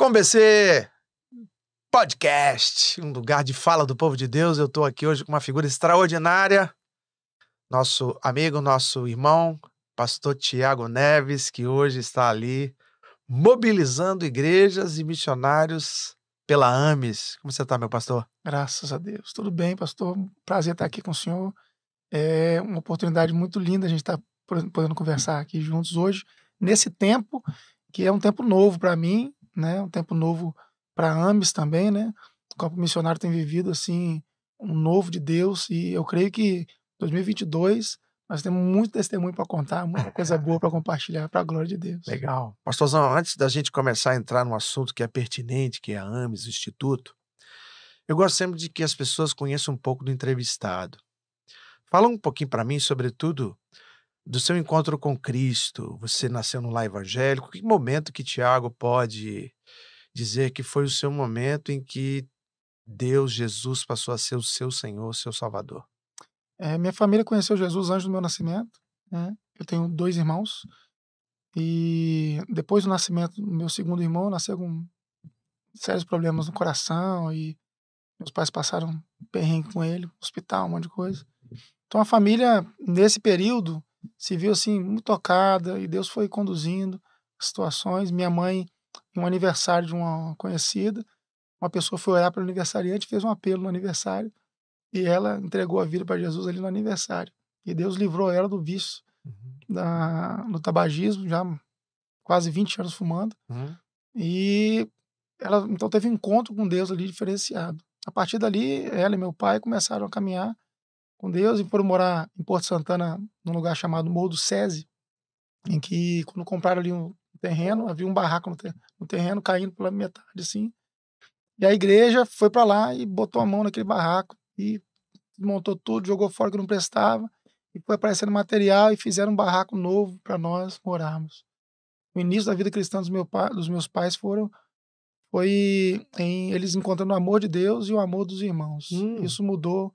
Com BC Podcast, um lugar de fala do povo de Deus. Eu estou aqui hoje com uma figura extraordinária, nosso amigo, nosso irmão, pastor Tiago Neves, que hoje está ali mobilizando igrejas e missionários pela AMES. Como você está, meu pastor? Graças a Deus. Tudo bem, pastor. Prazer estar aqui com o senhor. É uma oportunidade muito linda a gente estar podendo conversar aqui juntos hoje, nesse tempo que é um tempo novo para mim né? Um tempo novo para AMES também, né? O campo missionário tem vivido assim um novo de Deus e eu creio que 2022 nós temos muito testemunho para contar, muita coisa boa para compartilhar para a glória de Deus. Legal. Pastorzão, antes da gente começar a entrar no assunto que é pertinente, que é a AMES, o Instituto, eu gosto sempre de que as pessoas conheçam um pouco do entrevistado. Fala um pouquinho para mim, sobretudo, do seu encontro com Cristo, você nasceu no lar evangélico, que momento que Tiago pode dizer que foi o seu momento em que Deus, Jesus, passou a ser o seu Senhor, seu Salvador? É, minha família conheceu Jesus antes do meu nascimento. Né? Eu tenho dois irmãos. E depois do nascimento do meu segundo irmão, nasceu com sérios problemas no coração e meus pais passaram perrengue com ele, hospital, um monte de coisa. Então a família, nesse período, se viu assim muito tocada e Deus foi conduzindo situações. Minha mãe, em um aniversário de uma conhecida, uma pessoa foi orar para o aniversariante, fez um apelo no aniversário e ela entregou a vida para Jesus ali no aniversário. E Deus livrou ela do vício, uhum. da, no tabagismo, já quase 20 anos fumando. Uhum. E ela então teve um encontro com Deus ali diferenciado. A partir dali, ela e meu pai começaram a caminhar com Deus e foram morar em Porto Santana, num lugar chamado Morro do Sese em que, quando compraram ali um terreno, havia um barraco no terreno caindo pela metade, assim. E a igreja foi para lá e botou a mão naquele barraco e montou tudo, jogou fora que não prestava e foi aparecendo material e fizeram um barraco novo para nós morarmos. O início da vida cristã dos, meu pa, dos meus pais foram foi em eles encontrando o amor de Deus e o amor dos irmãos. Hum. Isso mudou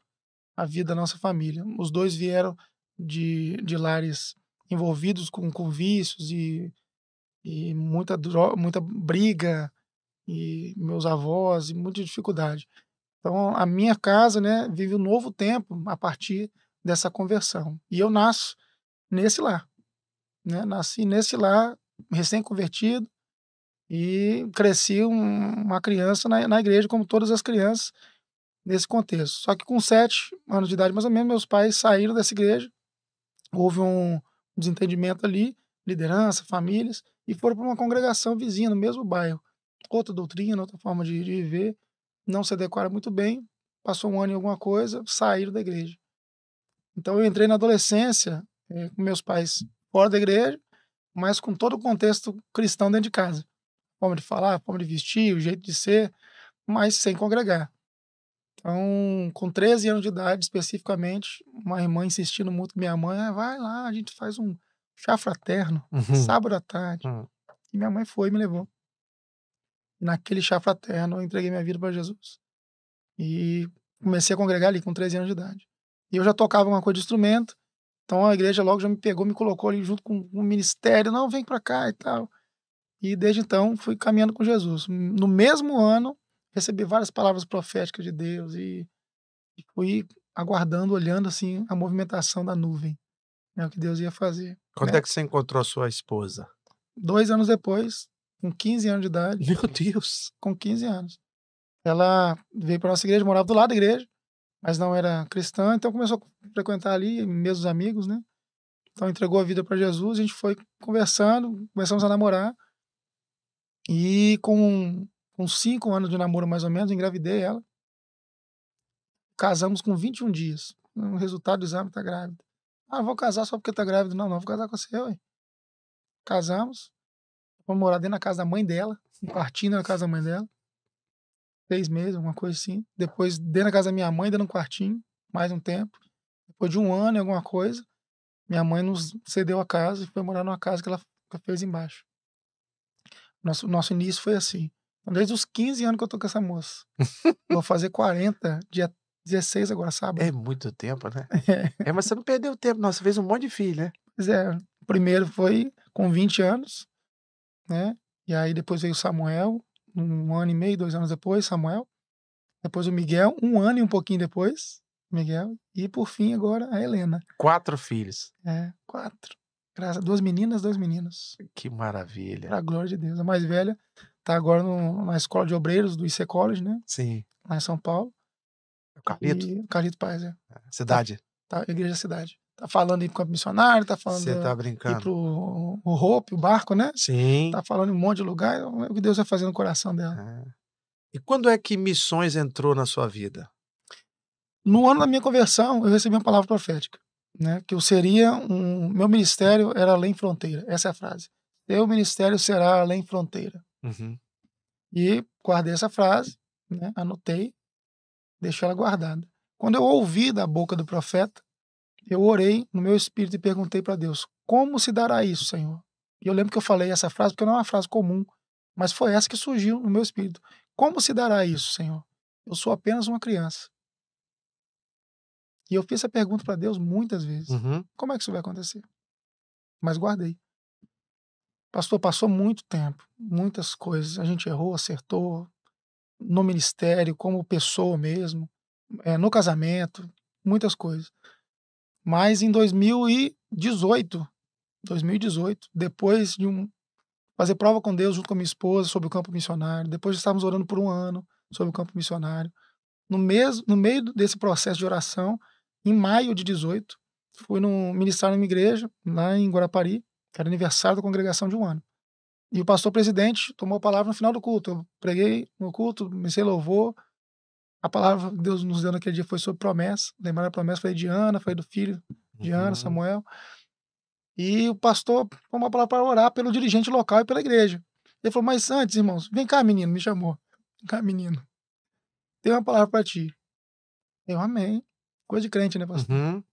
a vida da nossa família. Os dois vieram de, de lares envolvidos com, com vícios e, e muita, droga, muita briga, e meus avós, e muita dificuldade. Então, a minha casa né, vive um novo tempo a partir dessa conversão. E eu nasço nesse lar. Né? Nasci nesse lar, recém-convertido, e cresci um, uma criança na, na igreja, como todas as crianças nesse contexto. Só que com sete anos de idade, mais ou menos, meus pais saíram dessa igreja, houve um desentendimento ali, liderança, famílias, e foram para uma congregação vizinha, no mesmo bairro. Outra doutrina, outra forma de, de viver, não se adequaram muito bem, passou um ano em alguma coisa, saíram da igreja. Então eu entrei na adolescência é, com meus pais fora da igreja, mas com todo o contexto cristão dentro de casa. Forma de falar, forma de vestir, o jeito de ser, mas sem congregar. Então, com 13 anos de idade, especificamente, uma irmã insistindo muito com minha mãe, ah, vai lá, a gente faz um chá fraterno, uhum. sábado à tarde. Uhum. E minha mãe foi e me levou. Naquele chá fraterno, eu entreguei minha vida para Jesus. E comecei a congregar ali com 13 anos de idade. E eu já tocava uma coisa de instrumento, então a igreja logo já me pegou, me colocou ali junto com o ministério, não, vem para cá e tal. E desde então fui caminhando com Jesus. No mesmo ano, recebi várias palavras proféticas de Deus e, e fui aguardando, olhando assim a movimentação da nuvem, né, o que Deus ia fazer. Quando né? é que você encontrou a sua esposa? Dois anos depois, com 15 anos de idade. Meu Deus! Com 15 anos. Ela veio para nossa igreja, morava do lado da igreja, mas não era cristã, então começou a frequentar ali, mesmos amigos, né? Então entregou a vida para Jesus, a gente foi conversando, começamos a namorar. E com com cinco anos de namoro mais ou menos, engravidei ela. Casamos com 21 dias. O resultado do exame, tá grávida. Ah, vou casar só porque tá grávida. Não, não, vou casar com você, ué. Casamos. Fomos morar dentro da casa da mãe dela, um quartinho na casa da mãe dela. Seis meses, alguma coisa assim. Depois, dentro da casa da minha mãe, dentro do um quartinho, mais um tempo. Depois de um ano e alguma coisa, minha mãe nos cedeu a casa e foi morar numa casa que ela fez embaixo. Nosso, nosso início foi assim. Desde os 15 anos que eu tô com essa moça. Vou fazer 40, dia 16 agora, sábado. É muito tempo, né? É, é mas você não perdeu tempo, não. Você fez um monte de filho, né? Pois é. O primeiro foi com 20 anos, né? E aí depois veio o Samuel, um ano e meio, dois anos depois, Samuel. Depois o Miguel, um ano e um pouquinho depois, Miguel. E por fim, agora a Helena. Quatro filhos. É, quatro. Graças, duas meninas, dois meninos. Que maravilha. Pra glória de Deus. A mais velha Tá agora no, na escola de obreiros do IC College, né? Sim. Lá em São Paulo. É o Carlito? E, Carlito Paz, é. é. Cidade? Tá, tá, igreja Cidade. Tá falando aí com campo missionário, tá falando. Você tá brincando. pro o roupa, o barco, né? Sim. Tá falando em um monte de lugar. É o que Deus vai tá fazer no coração dela. É. E quando é que missões entrou na sua vida? No ano da minha conversão, eu recebi uma palavra profética, né? Que eu seria um, meu ministério era além fronteira. Essa é a frase. Teu ministério será além fronteira. Uhum. E guardei essa frase, né? anotei, deixei ela guardada. Quando eu ouvi da boca do profeta, eu orei no meu espírito e perguntei para Deus: Como se dará isso, Senhor? E eu lembro que eu falei essa frase, porque não é uma frase comum, mas foi essa que surgiu no meu espírito: Como se dará isso, Senhor? Eu sou apenas uma criança. E eu fiz essa pergunta para Deus muitas vezes: uhum. Como é que isso vai acontecer? Mas guardei. Pastor, passou muito tempo, muitas coisas. A gente errou, acertou, no ministério, como pessoa mesmo, é, no casamento, muitas coisas. Mas em 2018, 2018, depois de um, fazer prova com Deus junto com a minha esposa sobre o campo missionário, depois de estarmos orando por um ano sobre o campo missionário, no, no meio desse processo de oração, em maio de 2018, fui no, ministrar numa igreja lá em Guarapari que era aniversário da congregação de um ano. E o pastor presidente tomou a palavra no final do culto. Eu preguei no culto, comecei louvor. A palavra que Deus nos deu naquele dia foi sobre promessa. Lembraram a promessa? foi de Ana, foi do filho de uhum. Ana, Samuel. E o pastor tomou a palavra para orar pelo dirigente local e pela igreja. Ele falou, mas antes, irmãos, vem cá, menino, me chamou. Vem cá, menino. Tem uma palavra para ti. Eu amei Coisa de crente, né, pastor? Uhum.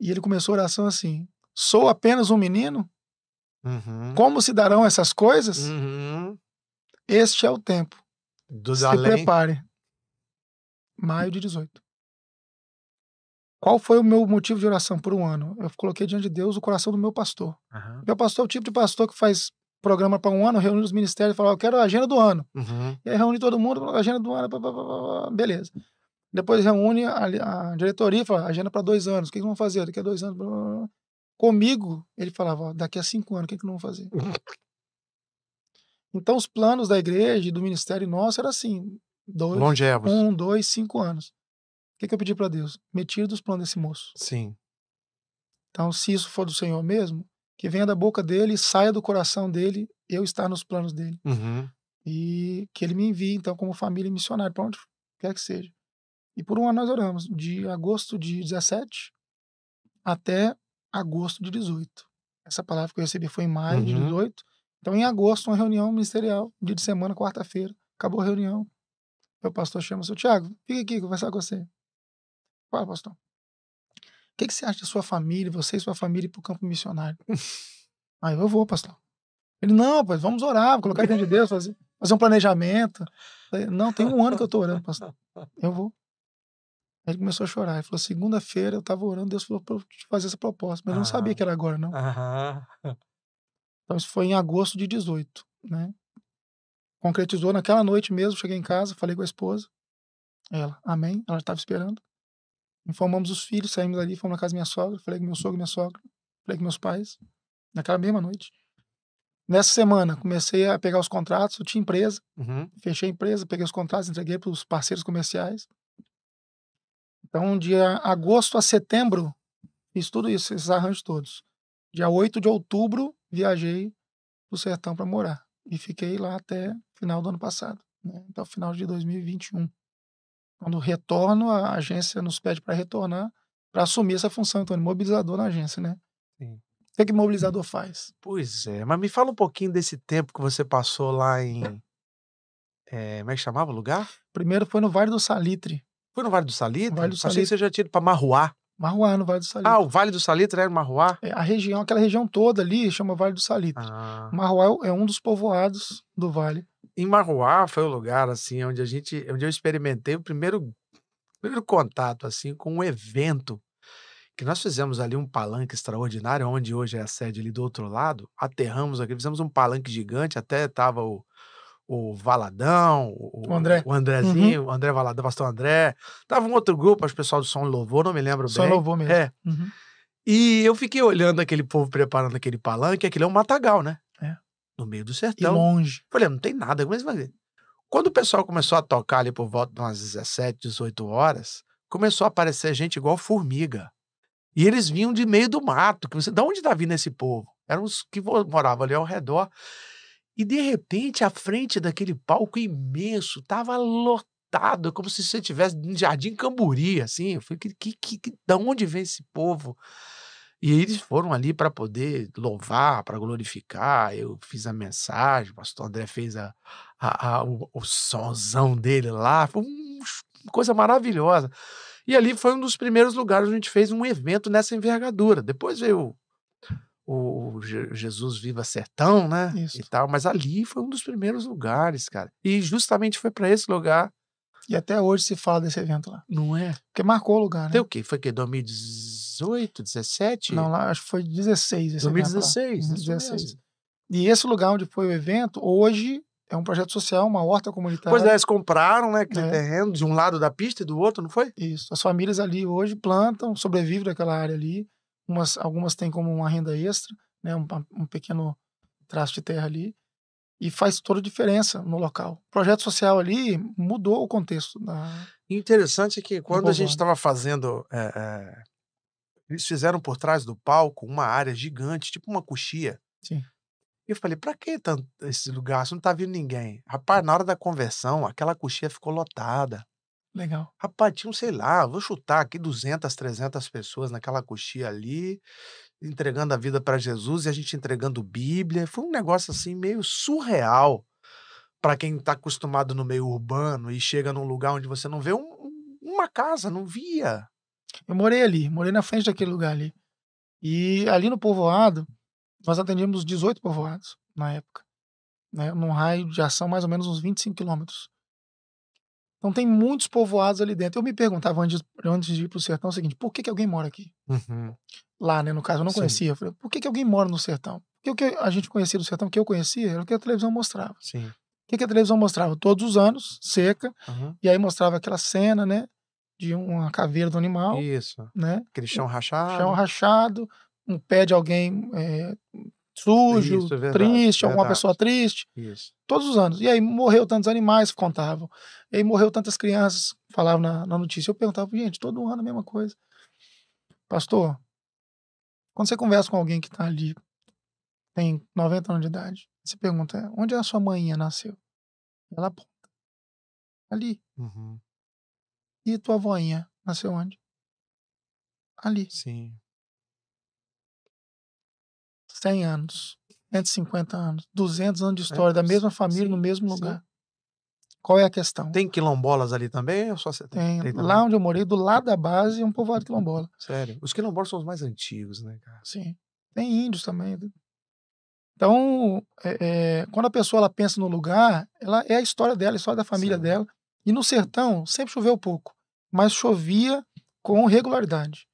E ele começou a oração assim: Sou apenas um menino? Uhum. Como se darão essas coisas? Uhum. Este é o tempo. se além... prepare. Maio de 18. Qual foi o meu motivo de oração por um ano? Eu coloquei diante de Deus o coração do meu pastor. Uhum. Meu pastor é o tipo de pastor que faz programa para um ano, reúne os ministérios e fala: Eu quero a agenda do ano. Uhum. E aí reúne todo mundo, agenda do ano, blá, blá, blá, beleza. Depois reúne a, a diretoria e fala: Agenda para dois anos, o que, que vão fazer? Daqui a dois anos. Comigo, ele falava: ó, daqui a cinco anos, o que, é que não fazer? Então, os planos da igreja e do ministério nosso era assim: dois, Longevos. um, dois, cinco anos. O que, é que eu pedi para Deus? Me dos planos desse moço. Sim. Então, se isso for do Senhor mesmo, que venha da boca dele, saia do coração dele, eu estar nos planos dele. Uhum. E que ele me envie, então, como família missionária, para onde quer que seja. E por um ano nós oramos, de agosto de 17 até agosto de 18. Essa palavra que eu recebi foi em maio uhum. de 18. Então, em agosto, uma reunião ministerial, dia de semana, quarta-feira. Acabou a reunião. Meu pastor chama o seu Tiago, fica aqui conversar com você. Fala, pastor. O que, que você acha da sua família, você e sua família, ir para o campo missionário? Aí ah, eu vou, pastor. Ele, não, pois vamos orar, colocar dentro de Deus, fazer, fazer um planejamento. falei, não, tem um ano que eu estou orando, pastor. Eu vou. Ele começou a chorar. Ele falou: segunda-feira eu tava orando, Deus falou para eu te fazer essa proposta, mas eu não sabia que era agora, não. Então isso foi em agosto de 18, né? Concretizou naquela noite mesmo. Cheguei em casa, falei com a esposa. Ela, amém. Ela estava esperando. Informamos os filhos, saímos ali, fomos na casa da minha sogra, falei com meu sogro, minha sogra, falei com meus pais, naquela mesma noite. Nessa semana, comecei a pegar os contratos, eu tinha empresa, uhum. fechei a empresa, peguei os contratos, entreguei para os parceiros comerciais. Então, de agosto a setembro, fiz tudo isso, esses arranjos todos. Dia 8 de outubro, viajei para o sertão para morar. E fiquei lá até final do ano passado, né? até o final de 2021. Quando retorno, a agência nos pede para retornar para assumir essa função, então, de mobilizador na agência, né? Sim. O que, é que mobilizador faz? Pois é, mas me fala um pouquinho desse tempo que você passou lá em. É, como é que chamava o lugar? Primeiro foi no Vale do Salitre, foi no Vale do Salitre? Vale do Salitre. Achei que você já tinha ido para Marruá. Marruá, no Vale do Salitre. Ah, o Vale do Salitre era Marruá? É, a região, aquela região toda ali chama Vale do Salitre. Ah. Marruá é, é um dos povoados do vale. Em Marruá foi o lugar, assim, onde a gente, onde eu experimentei o primeiro, primeiro contato, assim, com um evento que nós fizemos ali um palanque extraordinário, onde hoje é a sede ali do outro lado, aterramos aqui, fizemos um palanque gigante, até estava o o Valadão, o, o André. o Andrezinho, uhum. o André Valadão, pastor André. Tava um outro grupo, as pessoal do Som Louvor, não me lembro Só bem. Só Louvor mesmo. É. Uhum. E eu fiquei olhando aquele povo preparando aquele palanque, aquele é um matagal, né? É. No meio do sertão. E longe. Falei, não tem nada, como é que vai Quando o pessoal começou a tocar ali por volta de umas 17, 18 horas, começou a aparecer gente igual formiga. E eles vinham de meio do mato. Que você, de onde está vindo esse povo? Eram os que moravam ali ao redor. E de repente, à frente daquele palco imenso, estava lotado, como se você estivesse no Jardim Camburi, assim. Eu falei, que, que, que, da onde vem esse povo? E eles foram ali para poder louvar, para glorificar. Eu fiz a mensagem, o pastor André fez a, a, a o, o sonzão dele lá. Foi uma coisa maravilhosa. E ali foi um dos primeiros lugares onde a gente fez um evento nessa envergadura. Depois veio o Jesus Viva Sertão, né? Isso. E tal, mas ali foi um dos primeiros lugares, cara. E justamente foi para esse lugar. E até hoje se fala desse evento lá. Não é? Porque marcou o lugar, né? Tem o quê? Foi que? 2018, 17? Não, lá acho que foi 16 esse 2016, 2016. Uhum, e esse lugar onde foi o evento, hoje é um projeto social, uma horta comunitária. Pois é, eles compraram, né, aquele é. terreno de um lado da pista e do outro, não foi? Isso. As famílias ali hoje plantam, sobrevivem daquela área ali. Algumas, algumas têm como uma renda extra, né? um, um pequeno traço de terra ali, e faz toda a diferença no local. O projeto social ali mudou o contexto. Da, Interessante é que quando a gente estava fazendo. É, é, eles fizeram por trás do palco uma área gigante, tipo uma coxia. Sim. E eu falei, pra que tanto esse lugar? Se não tá vindo ninguém. Rapaz, na hora da conversão, aquela coxia ficou lotada. Legal. Rapaz, tinha, um, sei lá, vou chutar aqui 200, 300 pessoas naquela coxia ali, entregando a vida para Jesus e a gente entregando Bíblia. Foi um negócio assim meio surreal para quem está acostumado no meio urbano e chega num lugar onde você não vê um, uma casa, não via. Eu morei ali, morei na frente daquele lugar ali. E ali no povoado, nós atendíamos 18 povoados na época, né, num raio de ação mais ou menos uns 25 quilômetros. Então tem muitos povoados ali dentro. Eu me perguntava antes, antes de ir para o sertão o seguinte: por que, que alguém mora aqui? Uhum. Lá, né? No caso, eu não conhecia. Eu falei, por que, que alguém mora no sertão? Porque o que a gente conhecia do sertão, que eu conhecia, era o que a televisão mostrava. Sim. O que a televisão mostrava? Todos os anos, seca, uhum. e aí mostrava aquela cena, né? De uma caveira do animal. Isso. Né? Aquele chão rachado. Chão rachado, um pé de alguém é, sujo, Isso, é verdade, triste, é alguma pessoa triste. Isso. Todos os anos. E aí morreu tantos animais, contavam. E aí morreu tantas crianças, falavam na, na notícia. Eu perguntava, gente, todo ano a mesma coisa. Pastor, quando você conversa com alguém que está ali, tem 90 anos de idade, você pergunta, onde é a sua mãinha nasceu? Ela aponta. Ali. Uhum. E tua voinha nasceu onde? Ali. Sim. 100 anos, 150 anos, 200 anos de é, história é, da mesma família sim, no mesmo lugar. Sim. Qual é a questão? Tem quilombolas ali também? Ou só você tem? tem, tem lá onde eu morei, do lado da base, é um povoado uhum. quilombola. Sério? Os quilombolas são os mais antigos, né, cara? Sim. Tem índios também. Então, é, é, quando a pessoa ela pensa no lugar, ela é a história dela, a história da família Sim. dela. E no sertão sempre choveu pouco, mas chovia com regularidade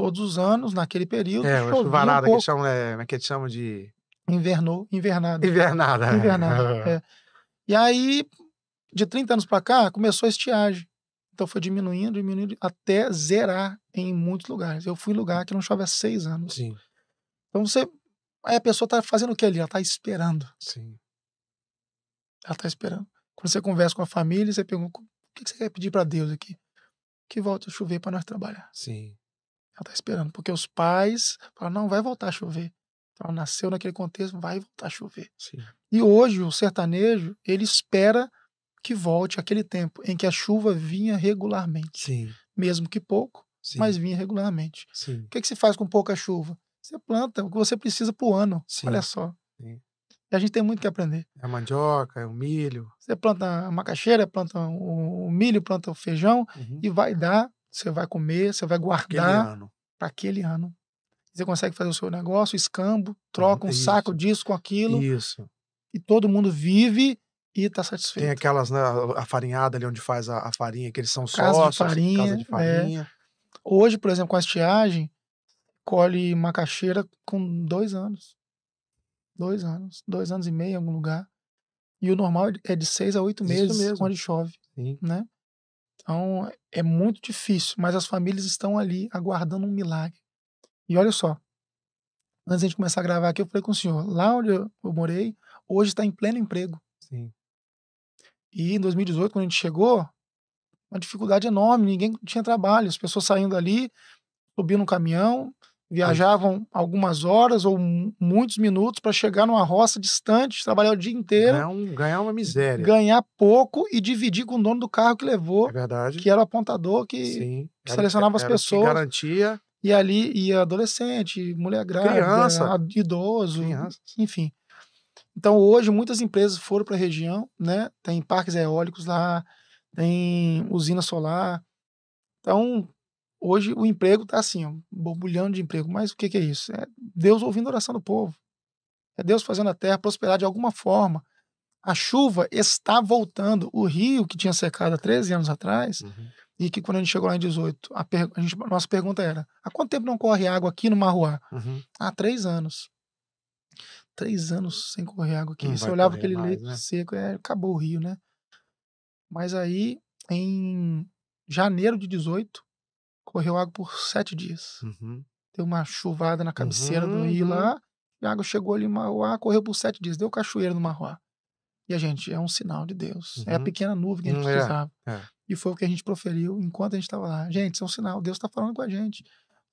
todos os anos, naquele período. É, uma chuvarada um que, chamam, é, é, que eles chamam de. Invernou, invernada. É. Invernada. Invernada. é. E aí, de 30 anos para cá, começou a estiagem. Então foi diminuindo, diminuindo, até zerar em muitos lugares. Eu fui em lugar que não chove há seis anos. Sim. Então você. Aí a pessoa tá fazendo o que ali? Ela tá esperando. Sim. Ela tá esperando. Quando você conversa com a família, você pergunta: o que você quer pedir para Deus aqui? Que volte a chover para nós trabalhar. Sim. Ela está esperando, porque os pais falam, não, vai voltar a chover. Então, ela nasceu naquele contexto, vai voltar a chover. Sim. E hoje, o sertanejo, ele espera que volte aquele tempo em que a chuva vinha regularmente. Sim. Mesmo que pouco, Sim. mas vinha regularmente. O que, é que se faz com pouca chuva? Você planta o que você precisa para o ano. Olha só. E a gente tem muito que aprender. É a mandioca, é o milho. Você planta a macaxeira, planta o milho, planta o feijão uhum. e vai dar você vai comer, você vai guardar para aquele ano. Você consegue fazer o seu negócio, escambo, troca um Isso. saco disso com aquilo. Isso. E todo mundo vive e está satisfeito. Tem aquelas, né, a farinhada ali onde faz a, a farinha, que eles são casa sócios. Assim, de é. farinha, casa de farinha. É. Hoje, por exemplo, com a estiagem, colhe macaxeira com dois anos. Dois anos, dois anos e meio em algum lugar. E o normal é de é seis a oito meses, quando chove. Sim. Né? Então, é muito difícil, mas as famílias estão ali aguardando um milagre. E olha só, antes de começar a gravar aqui, eu falei com o senhor, lá onde eu morei, hoje está em pleno emprego. Sim. E em 2018, quando a gente chegou, uma dificuldade enorme, ninguém tinha trabalho, as pessoas saindo ali, subindo um caminhão, Viajavam algumas horas ou muitos minutos para chegar numa roça distante, trabalhar o dia inteiro. Ganhar, um, ganhar, uma miséria. Ganhar pouco e dividir com o dono do carro que levou. É verdade. Que era o apontador que, Sim, que selecionava era, as pessoas. garantia. E ali ia adolescente, mulher grávida, criança, idoso, criança. enfim. Então hoje muitas empresas foram para a região, né? Tem parques eólicos lá, tem usina solar. Então Hoje o emprego está assim, um de emprego. Mas o que, que é isso? É Deus ouvindo a oração do povo. É Deus fazendo a terra prosperar de alguma forma. A chuva está voltando. O rio que tinha secado há 13 anos atrás, uhum. e que quando a gente chegou lá em 18, a, per... a gente... nossa pergunta era: há quanto tempo não corre água aqui no Marruá? Uhum. Há três anos. Três anos sem correr água aqui. Não Você olhava aquele mais, leito né? seco, é, acabou o rio, né? Mas aí, em janeiro de 18, correu água por sete dias. Uhum. Deu uma chuvada na cabeceira uhum, do rio lá, uhum. e a água chegou ali em Mauá, correu por sete dias, deu cachoeira no Mauá. E a gente, é um sinal de Deus. Uhum. É a uhum. pequena nuvem que a gente é, precisava. É, é. E foi o que a gente proferiu enquanto a gente estava lá. Gente, isso é um sinal. Deus está falando com a gente.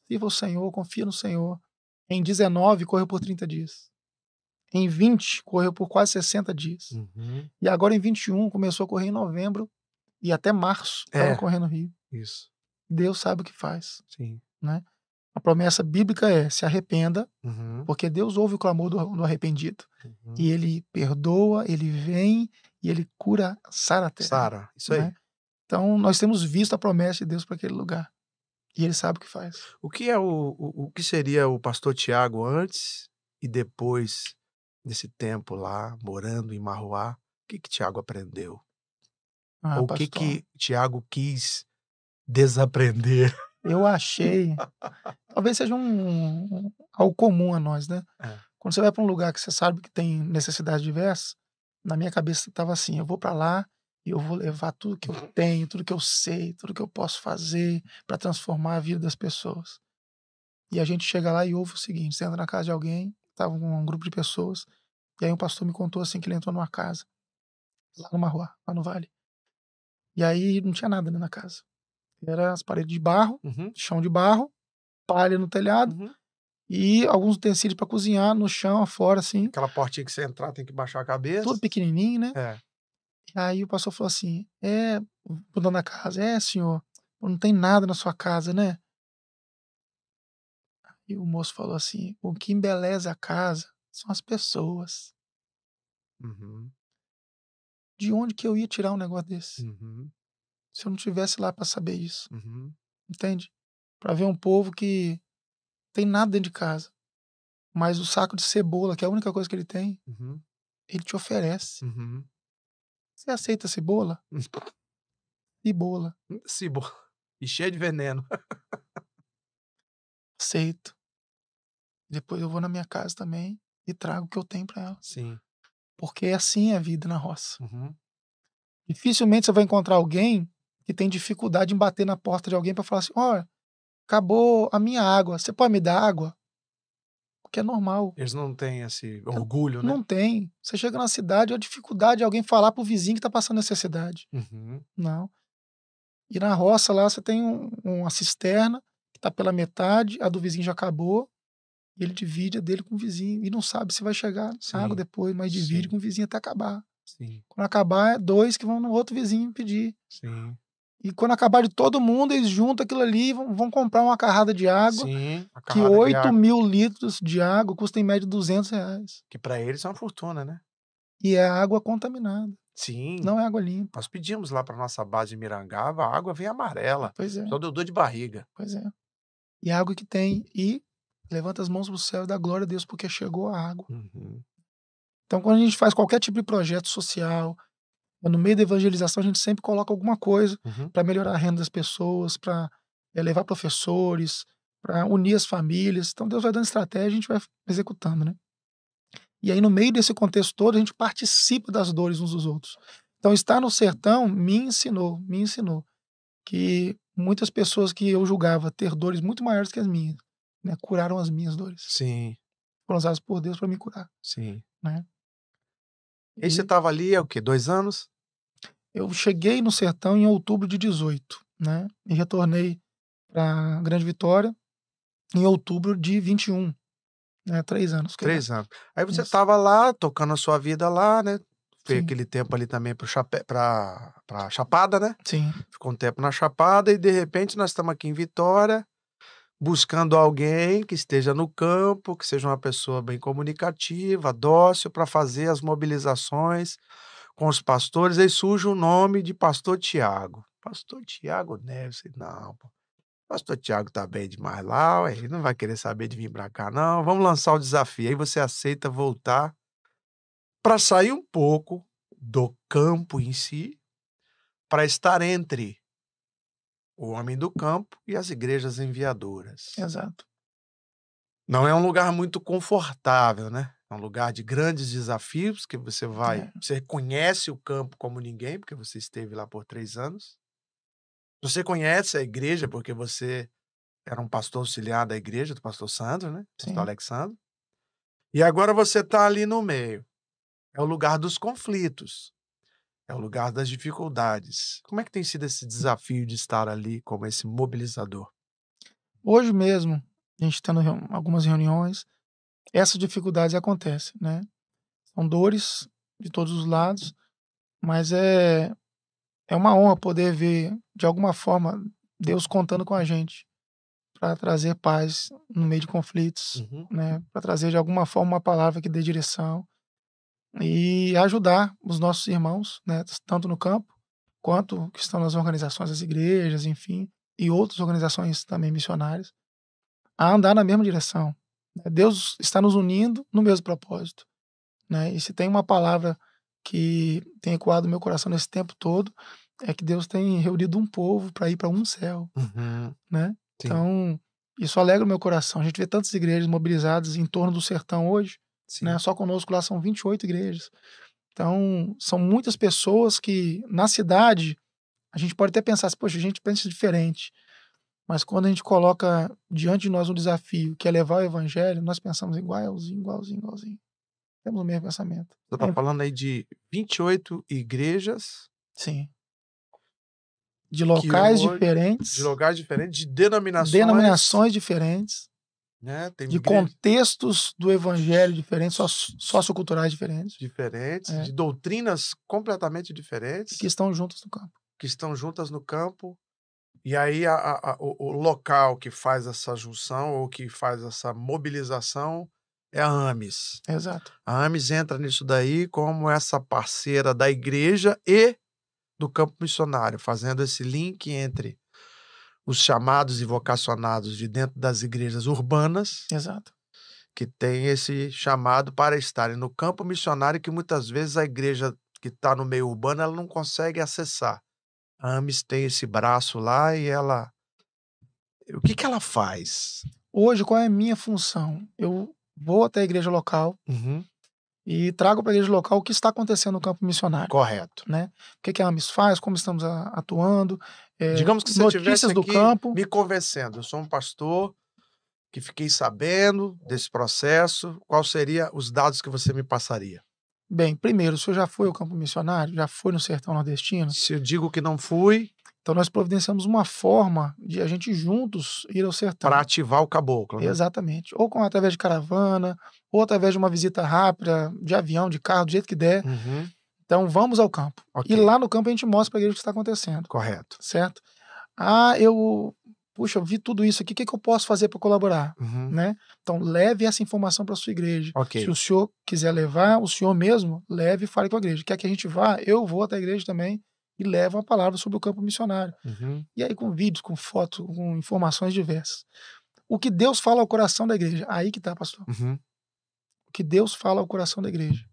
Viva o Senhor, confia no Senhor. Em 19, correu por 30 dias. Em 20, correu por quase 60 dias. Uhum. E agora em 21, começou a correr em novembro e até março estava é. correndo no Rio. Isso. Deus sabe o que faz. Sim. Né? A promessa bíblica é: se arrependa, uhum. porque Deus ouve o clamor do, do arrependido. Uhum. E ele perdoa, ele vem e ele cura Sara até. Sara, isso né? aí. Então, nós temos visto a promessa de Deus para aquele lugar. E ele sabe o que faz. O que é o, o, o que seria o pastor Tiago antes e depois desse tempo lá, morando em Marroá? O que que Tiago aprendeu? Ah, o que que Tiago quis desaprender. Eu achei. Talvez seja um, um, algo comum a nós, né? É. Quando você vai para um lugar que você sabe que tem necessidades diversas, na minha cabeça estava assim: eu vou para lá e eu vou levar tudo que eu tenho, tudo que eu sei, tudo que eu posso fazer para transformar a vida das pessoas. E a gente chega lá e ouve o seguinte: você entra na casa de alguém, estava um, um grupo de pessoas, e aí um pastor me contou assim que ele entrou numa casa, lá numa rua, lá no vale. E aí não tinha nada dentro na casa. Era as paredes de barro, uhum. chão de barro, palha no telhado uhum. e alguns utensílios para cozinhar no chão, afora, assim. Aquela portinha que você entrar tem que baixar a cabeça. Tudo pequenininho, né? É. E aí o pastor falou assim: é, o dono da casa, é, senhor, não tem nada na sua casa, né? E o moço falou assim: o que embeleza a casa são as pessoas. Uhum. De onde que eu ia tirar um negócio desse? Uhum se eu não tivesse lá para saber isso. Uhum. Entende? Para ver um povo que tem nada dentro de casa, mas o saco de cebola, que é a única coisa que ele tem, uhum. ele te oferece. Uhum. Você aceita cebola? Cibola. Cibola. E cheia de veneno. Aceito. Depois eu vou na minha casa também e trago o que eu tenho para ela. Sim. Porque é assim a vida na roça. Uhum. Dificilmente você vai encontrar alguém que tem dificuldade em bater na porta de alguém para falar assim: olha, acabou a minha água, você pode me dar água? Porque é normal. Eles não têm esse é, orgulho, não, né? Não tem. Você chega na cidade, a dificuldade de é alguém falar pro vizinho que tá passando necessidade. Uhum. Não. E na roça lá você tem um, uma cisterna que tá pela metade, a do vizinho já acabou, e ele divide a dele com o vizinho e não sabe se vai chegar Sim. água depois, mas divide Sim. com o vizinho até acabar. Sim. Quando acabar, é dois que vão no outro vizinho pedir. Sim. E quando acabar de todo mundo, eles juntam aquilo ali e vão, vão comprar uma carrada de água. Sim, Que 8 água. mil litros de água custa em média 200 reais. Que para eles é uma fortuna, né? E é água contaminada. Sim. Não é água limpa. Nós pedimos lá para nossa base de Mirangava, a água vem amarela. Pois é. Só deu dor de barriga. Pois é. E a água que tem. E levanta as mãos pro céu e dá glória a Deus porque chegou a água. Uhum. Então, quando a gente faz qualquer tipo de projeto social, mas no meio da evangelização a gente sempre coloca alguma coisa uhum. para melhorar a renda das pessoas, para elevar eh, professores, para unir as famílias. Então Deus vai dando estratégia e a gente vai executando, né? E aí no meio desse contexto todo a gente participa das dores uns dos outros. Então estar no sertão me ensinou, me ensinou que muitas pessoas que eu julgava ter dores muito maiores que as minhas, né, curaram as minhas dores. Sim. Foram usadas por Deus para me curar. Sim. Né? E aí você estava uhum. ali há é o quê? Dois anos? Eu cheguei no sertão em outubro de 18, né? E retornei para Grande Vitória em outubro de 21. Né? Três anos. Três anos. Aí você estava lá, tocando a sua vida lá, né? Foi aquele tempo ali também para chapé pra... pra Chapada, né? Sim. Ficou um tempo na Chapada e de repente nós estamos aqui em Vitória buscando alguém que esteja no campo, que seja uma pessoa bem comunicativa, dócil, para fazer as mobilizações com os pastores. Aí surge o nome de Pastor Tiago. Pastor Tiago Neves, não, pô. Pastor Tiago tá bem demais lá, ué, ele não vai querer saber de vir para cá, não. Vamos lançar o desafio. Aí você aceita voltar para sair um pouco do campo em si, para estar entre o homem do campo e as igrejas enviadoras. Exato. Não é um lugar muito confortável, né? É um lugar de grandes desafios que você vai, é. você conhece o campo como ninguém, porque você esteve lá por três anos. Você conhece a igreja porque você era um pastor auxiliar da igreja do pastor Sandro, né? Sim. Pastor Alexandre. E agora você está ali no meio. É o lugar dos conflitos. É o lugar das dificuldades. Como é que tem sido esse desafio de estar ali como esse mobilizador? Hoje mesmo, a gente tendo algumas reuniões, essas dificuldades acontecem, né? São dores de todos os lados, mas é é uma honra poder ver de alguma forma Deus contando com a gente para trazer paz no meio de conflitos, uhum. né? Para trazer de alguma forma uma palavra que dê direção, e ajudar os nossos irmãos, né, tanto no campo quanto que estão nas organizações as igrejas, enfim, e outras organizações também missionárias, a andar na mesma direção. Né. Deus está nos unindo no mesmo propósito. Né? E se tem uma palavra que tem ecoado no meu coração nesse tempo todo, é que Deus tem reunido um povo para ir para um céu. Uhum. Né? Então, isso alegra o meu coração. A gente vê tantas igrejas mobilizadas em torno do sertão hoje, né? Só conosco lá são 28 igrejas. Então, são muitas pessoas que na cidade a gente pode até pensar assim, poxa, a gente pensa diferente. Mas quando a gente coloca diante de nós um desafio que é levar o evangelho, nós pensamos igualzinho, igualzinho, igualzinho. Temos o mesmo pensamento. Você está é. falando aí de 28 igrejas. Sim. De locais hoje, diferentes. De locais diferentes, de denominações. Denominações diferentes né? Tem de contextos do evangelho diferentes, socioculturais diferentes. Diferentes, é. de doutrinas completamente diferentes. E que estão juntas no campo. Que estão juntas no campo. E aí a, a, o, o, local que faz essa junção ou que faz essa mobilização é a AMES. Exato. A AMES entra nisso daí como essa parceira da igreja e do campo missionário, fazendo esse link entre os chamados e vocacionados de dentro das igrejas urbanas. Exato. Que tem esse chamado para estarem no campo missionário que muitas vezes a igreja que está no meio urbano ela não consegue acessar. A AMES tem esse braço lá e ela. O que, que ela faz? Hoje, qual é a minha função? Eu vou até a igreja local uhum. e trago para a igreja local o que está acontecendo no campo missionário. Correto. Né? O que, a AMIS faz, como estamos atuando, é, Digamos que você tivesse do campo. me convencendo. Eu sou um pastor que fiquei sabendo desse processo. Quais seriam os dados que você me passaria? Bem, primeiro, o senhor já foi ao campo missionário? Já foi no sertão nordestino? Se eu digo que não fui. Então, nós providenciamos uma forma de a gente juntos ir ao sertão. Para ativar o caboclo. Né? Exatamente. Ou com, através de caravana, ou através de uma visita rápida, de avião, de carro, do jeito que der. Uhum. Então vamos ao campo. Okay. E lá no campo a gente mostra para a igreja o que está acontecendo. Correto. Certo? Ah, eu. Puxa, eu vi tudo isso aqui, o que, que eu posso fazer para colaborar? Uhum. Né? Então, leve essa informação para sua igreja. Okay. Se o senhor quiser levar, o senhor mesmo, leve e fale com a igreja. Quer que a gente vá? Eu vou até a igreja também e levo a palavra sobre o campo missionário. Uhum. E aí, com vídeos, com fotos, com informações diversas. O que Deus fala ao coração da igreja. Aí que tá, pastor. Uhum. O que Deus fala ao coração da igreja.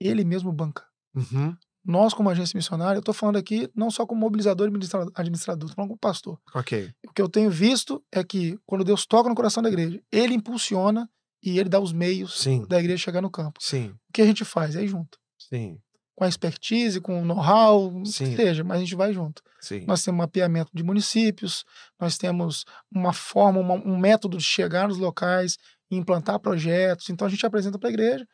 Ele mesmo banca. Uhum. Nós, como agência missionária, eu estou falando aqui não só como mobilizador e administrador, estou falando como pastor. Ok. O que eu tenho visto é que quando Deus toca no coração da igreja, ele impulsiona e ele dá os meios Sim. da igreja chegar no campo. Sim. O que a gente faz? É ir junto. Sim. Com a expertise, com o know-how, seja, mas a gente vai junto. Sim. Nós temos mapeamento de municípios, nós temos uma forma, uma, um método de chegar nos locais, implantar projetos. Então a gente apresenta para a igreja,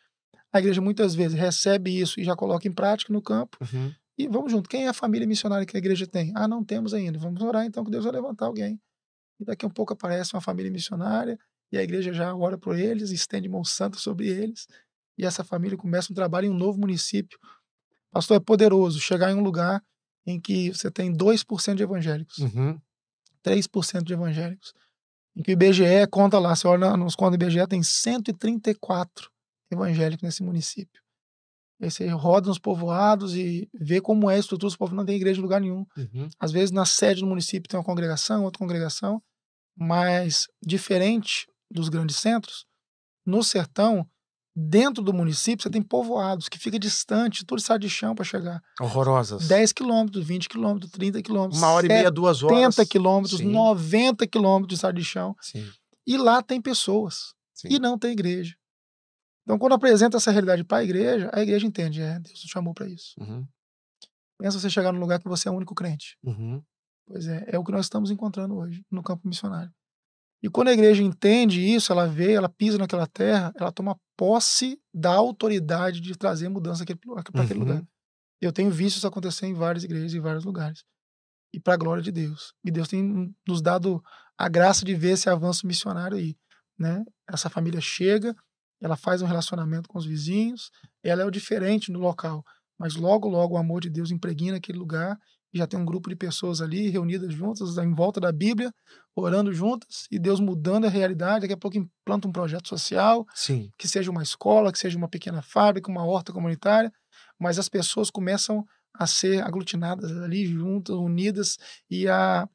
a igreja muitas vezes recebe isso e já coloca em prática no campo. Uhum. E vamos junto. Quem é a família missionária que a igreja tem? Ah, não temos ainda. Vamos orar então que Deus vai levantar alguém. E daqui a um pouco aparece uma família missionária e a igreja já ora por eles, estende mão santa sobre eles. E essa família começa um trabalho em um novo município. Pastor, é poderoso chegar em um lugar em que você tem 2% de evangélicos, uhum. 3% de evangélicos. Em que o IBGE conta lá, você olha nos contos do IBGE, tem 134 evangélico nesse município. E aí você roda nos povoados e vê como é a estrutura dos povos não tem igreja em lugar nenhum. Uhum. Às vezes, na sede do município tem uma congregação, outra congregação, mas diferente dos grandes centros, no sertão, dentro do município, você tem povoados que fica distante, tudo sai de chão para chegar. Horrorosas. 10 quilômetros, 20 quilômetros, 30 quilômetros. Uma hora e meia, duas horas. 70 quilômetros, 90 quilômetros de sai de chão. Sim. E lá tem pessoas. Sim. E não tem igreja. Então, quando apresenta essa realidade para a igreja, a igreja entende, é, Deus te chamou para isso. Uhum. Pensa você chegar num lugar que você é o único crente. Uhum. Pois é, é o que nós estamos encontrando hoje no campo missionário. E quando a igreja entende isso, ela vê, ela pisa naquela terra, ela toma posse da autoridade de trazer mudança para uhum. aquele lugar. Eu tenho visto isso acontecer em várias igrejas, em vários lugares. E para a glória de Deus. E Deus tem nos dado a graça de ver esse avanço missionário aí. Né? Essa família chega, ela faz um relacionamento com os vizinhos, ela é o diferente no local, mas logo, logo o amor de Deus impregna aquele lugar e já tem um grupo de pessoas ali reunidas juntas, em volta da Bíblia, orando juntas e Deus mudando a realidade. Daqui a pouco implanta um projeto social, Sim. que seja uma escola, que seja uma pequena fábrica, uma horta comunitária, mas as pessoas começam a ser aglutinadas ali juntas, unidas e a,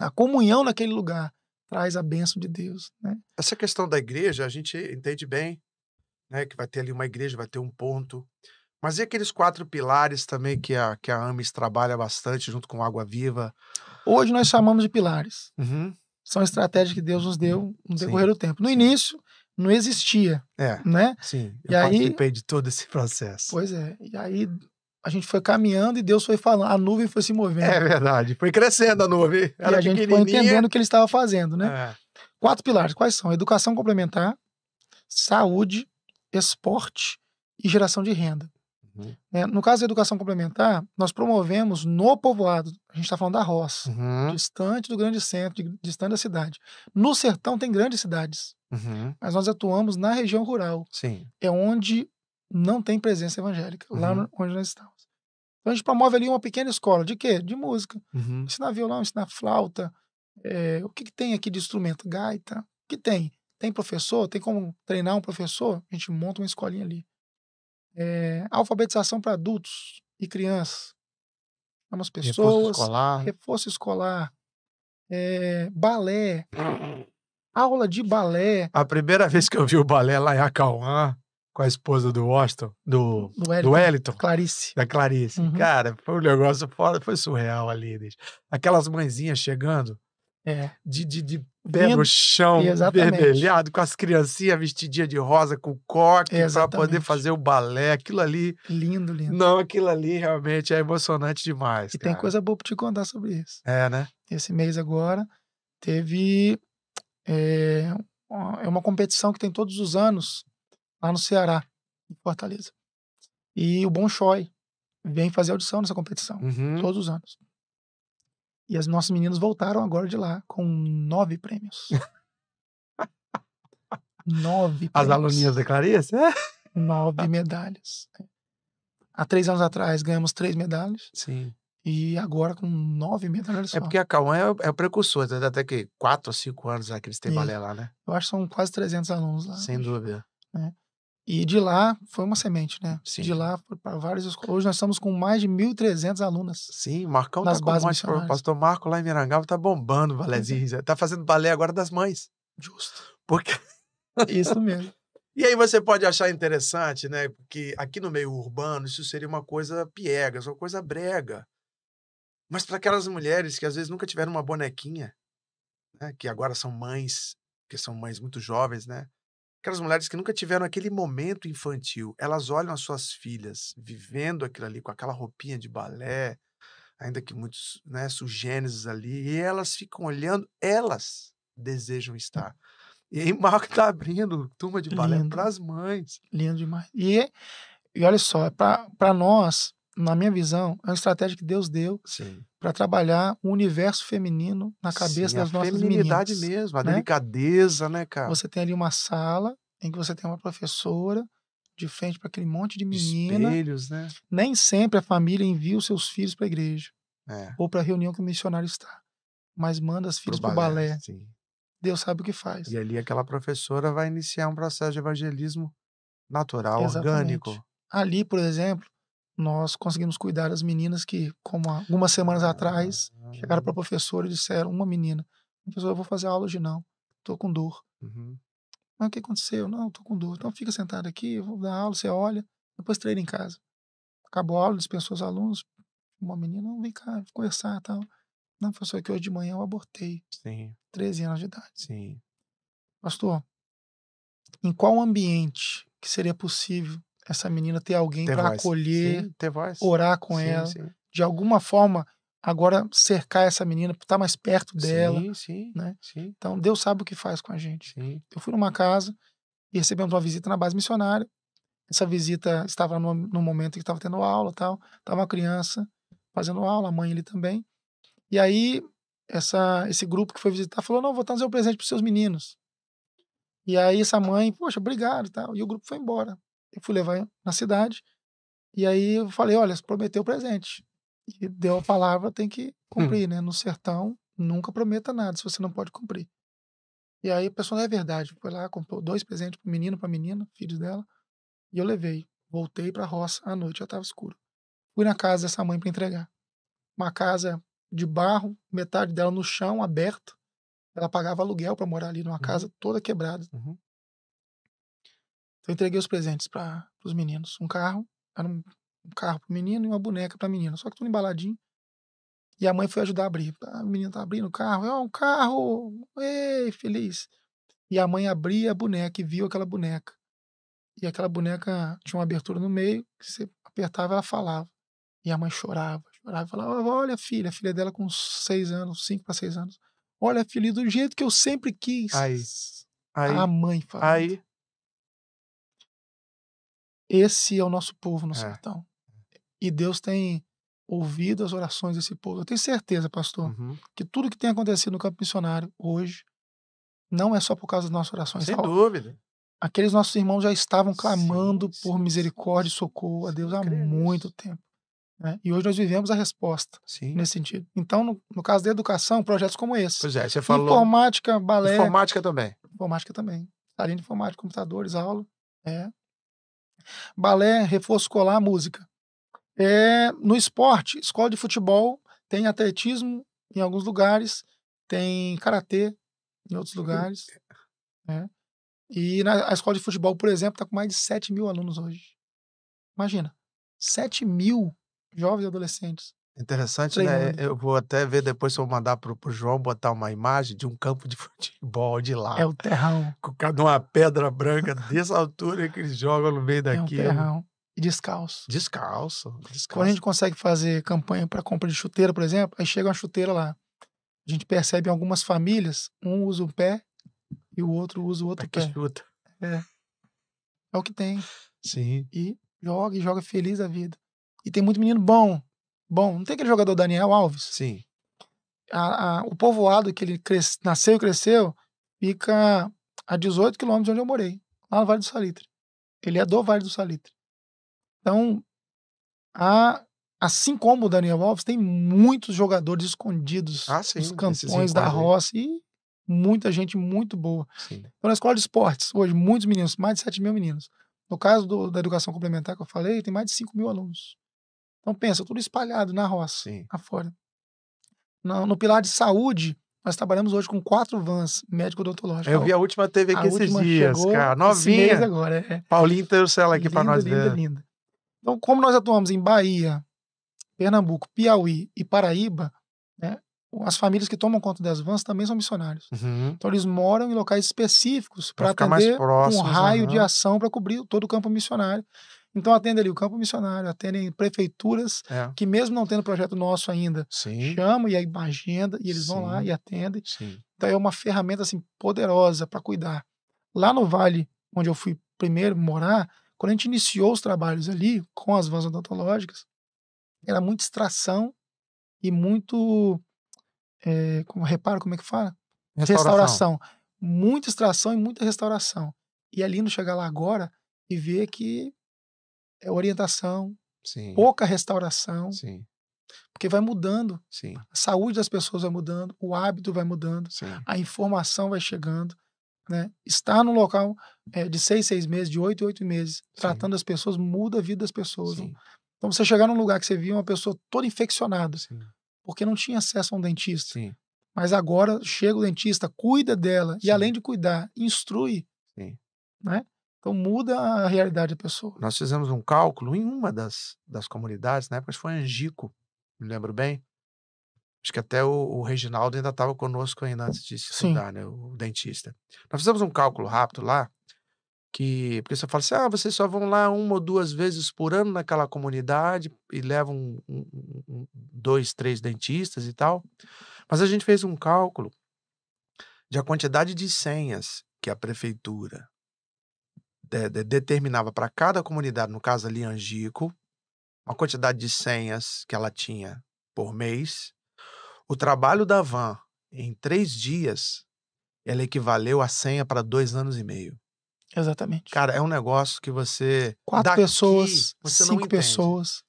a comunhão naquele lugar traz a bênção de Deus. Né? Essa questão da igreja, a gente entende bem, né? Que vai ter ali uma igreja, vai ter um ponto. Mas e aqueles quatro pilares também que a, que a AMES trabalha bastante junto com Água Viva? Hoje nós chamamos de pilares. Uhum. São estratégias que Deus nos deu no decorrer Sim. do tempo. No início, não existia. É. Né? Sim. Eu e aí... de todo esse processo. Pois é. E aí, a gente foi caminhando e Deus foi falando, a nuvem foi se movendo. É verdade, foi crescendo a nuvem. Era e a gente foi entendendo o que ele estava fazendo, né? É. Quatro pilares, quais são? Educação complementar, saúde, esporte e geração de renda. Uhum. É, no caso da educação complementar, nós promovemos no povoado, a gente está falando da roça, uhum. distante do grande centro, distante da cidade. No sertão tem grandes cidades, uhum. mas nós atuamos na região rural. Sim. É onde não tem presença evangélica, lá uhum. onde nós estamos. Então a gente promove ali uma pequena escola de quê? De música. Uhum. Ensinar violão, ensinar flauta. É, o que, que, tem aqui de instrumento? Gaita. O que tem? Tem professor? Tem como treinar um professor? A gente monta uma escolinha ali. É, alfabetização para adultos e crianças. Umas pessoas. Reforço escolar. Reforço escolar. É, balé. Aula de balé. A primeira vez que eu vi o balé lá em Acauã, com a esposa do Washington, do, do, Wellington, do Wellington Clarice. Da Clarice. Uhum. Cara, foi um negócio fora, foi surreal ali. Aquelas mãezinhas chegando é. de, de, de pé no chão, exatamente. vermelhado, com as criancinhas vestidinhas de rosa, com coque, para poder fazer o balé. Aquilo ali. Lindo, lindo. Não, aquilo ali realmente é emocionante demais. E cara. tem coisa boa para te contar sobre isso. É, né? Esse mês agora teve. Eh, é uma competição que tem todos os anos lá no Ceará, em Fortaleza. E o Bonchói vem fazer audição nessa competição, uhum. todos os anos. E as nossas meninas voltaram agora de lá com nove prêmios. nove As aluninhas da Clarice? É? Nove medalhas. Há três anos atrás ganhamos três medalhas. Sim. E agora com nove medalhas. É porque a Cauã é, o, é o precursor, Tem é até que quatro ou cinco anos que eles têm balé lá, né? Eu acho que são quase 300 alunos lá. Sem dúvida. É. E de lá, foi uma semente, né? Sim. De lá para várias escolas. Hoje nós estamos com mais de 1.300 alunas. Sim, Marcão nas tá bases com mais, pastor Marco lá em Mirangaba tá bombando o balézinho. É. tá fazendo balé agora das mães. Justo. Porque... Isso mesmo. E aí você pode achar interessante, né? Porque aqui no meio urbano isso seria uma coisa piegas, uma coisa brega. Mas para aquelas mulheres que às vezes nunca tiveram uma bonequinha, né? que agora são mães, que são mães muito jovens, né? Aquelas mulheres que nunca tiveram aquele momento infantil, elas olham as suas filhas vivendo aquilo ali, com aquela roupinha de balé, ainda que muitos né, sugênesis ali, e elas ficam olhando, elas desejam estar. E aí, que está abrindo turma de balé para as mães. Lindo demais. E, e olha só, é para nós, na minha visão, é uma estratégia que Deus deu para trabalhar o universo feminino na cabeça Sim, das a nossas feminidade meninas, mesmo, a né? delicadeza, né, cara? Você tem ali uma sala em que você tem uma professora de frente para aquele monte de menina. Espelhos, né? Nem sempre a família envia os seus filhos para a igreja é. ou para a reunião que o missionário está, mas manda os filhos para o balé. balé. Deus sabe o que faz. E ali aquela professora vai iniciar um processo de evangelismo natural, Exatamente. orgânico. Ali, por exemplo, nós conseguimos cuidar das meninas que, como algumas semanas atrás, chegaram para professora e disseram, uma menina, professor, eu vou fazer aula hoje não, estou com dor. Uhum. Mas o que aconteceu? Não, estou com dor. Então fica sentado aqui, vou dar aula, você olha, depois treina em casa. Acabou a aula, dispensou os alunos, uma menina, não, vem cá, conversar e tal. Não, professor, que hoje de manhã eu abortei. Sim. 13 anos de idade. Sim. Pastor, em qual ambiente que seria possível essa menina ter alguém para acolher, sim, orar com sim, ela, sim. de alguma forma agora cercar essa menina, estar tá mais perto dela, né? Então Deus sabe o que faz com a gente. Eu fui numa casa e recebemos uma visita na base missionária. Essa visita estava no, no momento em que estava tendo aula, tal, estava uma criança fazendo aula, a mãe ali também. E aí essa esse grupo que foi visitar falou: "Não, vou trazer um presente para os seus meninos". E aí essa mãe, poxa, obrigado, tal. E o grupo foi embora. Eu fui levar na cidade. E aí eu falei, olha, prometeu presente. E deu a palavra, tem que hum. cumprir, hum. né? No sertão, nunca prometa nada se você não pode cumprir. E aí a pessoa, é verdade, foi lá, comprou dois presentes pro menino, pra menina, filhos dela. E eu levei. Voltei pra roça, à noite já tava escuro. Fui na casa dessa mãe para entregar. Uma casa de barro, metade dela no chão, aberta. Ela pagava aluguel para morar ali numa uhum. casa toda quebrada. Uhum. Então, eu entreguei os presentes para os meninos. Um carro, era um, um carro para o menino e uma boneca para a menina, só que tudo embaladinho. E a mãe foi ajudar a abrir. A ah, menina tá abrindo o carro, é um carro, ei, feliz. E a mãe abria a boneca e viu aquela boneca. E aquela boneca tinha uma abertura no meio, que você apertava ela falava. E a mãe chorava, chorava, falava: Olha, filha, a filha dela com seis anos, cinco para seis anos. Olha, filha, do jeito que eu sempre quis. Aí. aí a mãe falava. Aí. Esse é o nosso povo no é. sertão. E Deus tem ouvido as orações desse povo. Eu tenho certeza, pastor, uhum. que tudo que tem acontecido no campo missionário hoje não é só por causa das nossas orações. Sem dúvida. Aqueles nossos irmãos já estavam clamando sim, por sim, misericórdia e socorro a Deus há muito isso. tempo. Né? E hoje nós vivemos a resposta sim. nesse sentido. Então, no, no, caso da educação, projetos como esse. Pois é, você falou. Informática, balé. Informática também. Informática também. Além de informática, computadores, aula. É, balé, reforço escolar, música. É, no esporte, escola de futebol, tem atletismo em alguns lugares, tem karatê em outros hum, lugares. É. Né? E na a escola de futebol, por exemplo, está com mais de 7 mil alunos hoje. Imagina, 7 mil jovens e adolescentes. Interessante, Treinando. né? Eu vou até ver depois se eu mandar pro, pro João botar uma imagem de um campo de futebol de lá. É o terrão. Com cada uma pedra branca dessa altura que eles jogam no meio daqui. É o terrão. E descalço. descalço. Descalço. Quando a gente consegue fazer campanha para compra de chuteira, por exemplo, aí chega uma chuteira lá. A gente percebe em algumas famílias, um usa um pé e o outro usa o outro pé. pé. Chuta. É. É o que tem. Sim. E joga, e joga feliz a vida. E tem muito menino bom bom. Não tem aquele jogador Daniel Alves? Sim. A, a, o povoado que ele cres, nasceu e cresceu fica a 18 quilômetros de onde eu morei, lá no Vale do Salitre. Ele é do Vale do Salitre. Então, a, assim como o Daniel Alves, tem muitos jogadores escondidos ah, sim, nos cantões da roça e muita gente muito boa. Sim. Então, na escola de esportes, hoje, muitos meninos, mais de 7 mil meninos. No caso do, da educação complementar que eu falei, tem mais de 5 mil alunos. Então pensa, tudo espalhado na roça, Sim. afora. No, no pilar de saúde, nós trabalhamos hoje com quatro vans médico odontológico Eu vi a última TV aqui a esses dias, cara. Novinha. agora, é. Paulinho Tercela aqui para nós. Linda, linda. Então, como nós atuamos em Bahia, Pernambuco, Piauí e Paraíba, né, as famílias que tomam conta das vans também são missionários. Uhum. Então, eles moram em locais específicos para atender mais próximos, um raio uhum. de ação para cobrir todo o campo missionário. Então atendem ali o campo missionário, atendem prefeituras é. que mesmo não tendo projeto nosso ainda, Sim. chamam e aí agenda e eles Sim. vão lá e atendem. Sim. Então é uma ferramenta assim poderosa para cuidar. Lá no Vale, onde eu fui primeiro morar, quando a gente iniciou os trabalhos ali com as vans odontológicas, era muita extração e muito é, como reparo como é que fala restauração. restauração. muita extração e muita restauração e ali lindo chegar lá agora e ver que é orientação, Sim. pouca restauração. Sim. Porque vai mudando. Sim. A saúde das pessoas vai mudando, o hábito vai mudando, a informação vai chegando. Né? Estar no local é, de seis, seis meses, de oito, oito meses, tratando as pessoas, muda a vida das pessoas. Então, você chegar num lugar que você via uma pessoa toda infeccionada, porque não tinha acesso a um dentista. Mas agora chega o dentista, cuida dela, e além de cuidar, instrui. Né? Então muda a realidade da pessoa. Nós fizemos um cálculo em uma das, das comunidades, na né, época foi Angico, me lembro bem. Acho que até o, o Reginaldo ainda estava conosco ainda antes de se estudar, né, o dentista. Nós fizemos um cálculo rápido lá, que porque você fala assim, ah, vocês só vão lá uma ou duas vezes por ano naquela comunidade e levam um, um, dois, três dentistas e tal. Mas a gente fez um cálculo de a quantidade de senhas que a prefeitura determinava para cada comunidade, no caso ali Angico, uma quantidade de senhas que ela tinha por mês. O trabalho da van em três dias, ela equivaleu a senha para dois anos e meio. Exatamente. Cara, é um negócio que você. Quatro daqui, pessoas, você cinco pessoas.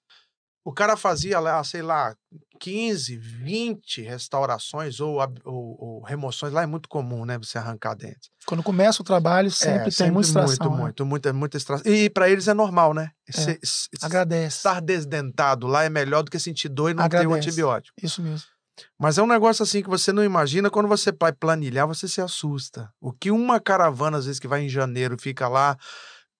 O cara fazia lá, sei lá, 15, 20 restaurações ou, ou, ou, remoções. Lá é muito comum, né? Você arrancar dentes. Quando começa o trabalho, é, sempre é, tem sempre muita extração. Muito, né? muito, muita, muita extração. E para eles é normal, né? É. Se, se, Agradece. Estar desdentado lá é melhor do que sentir dor e não Agradece. ter um antibiótico. Isso mesmo. Mas é um negócio assim que você não imagina. Quando você vai planilhar, você se assusta. O que uma caravana, às vezes, que vai em janeiro, fica lá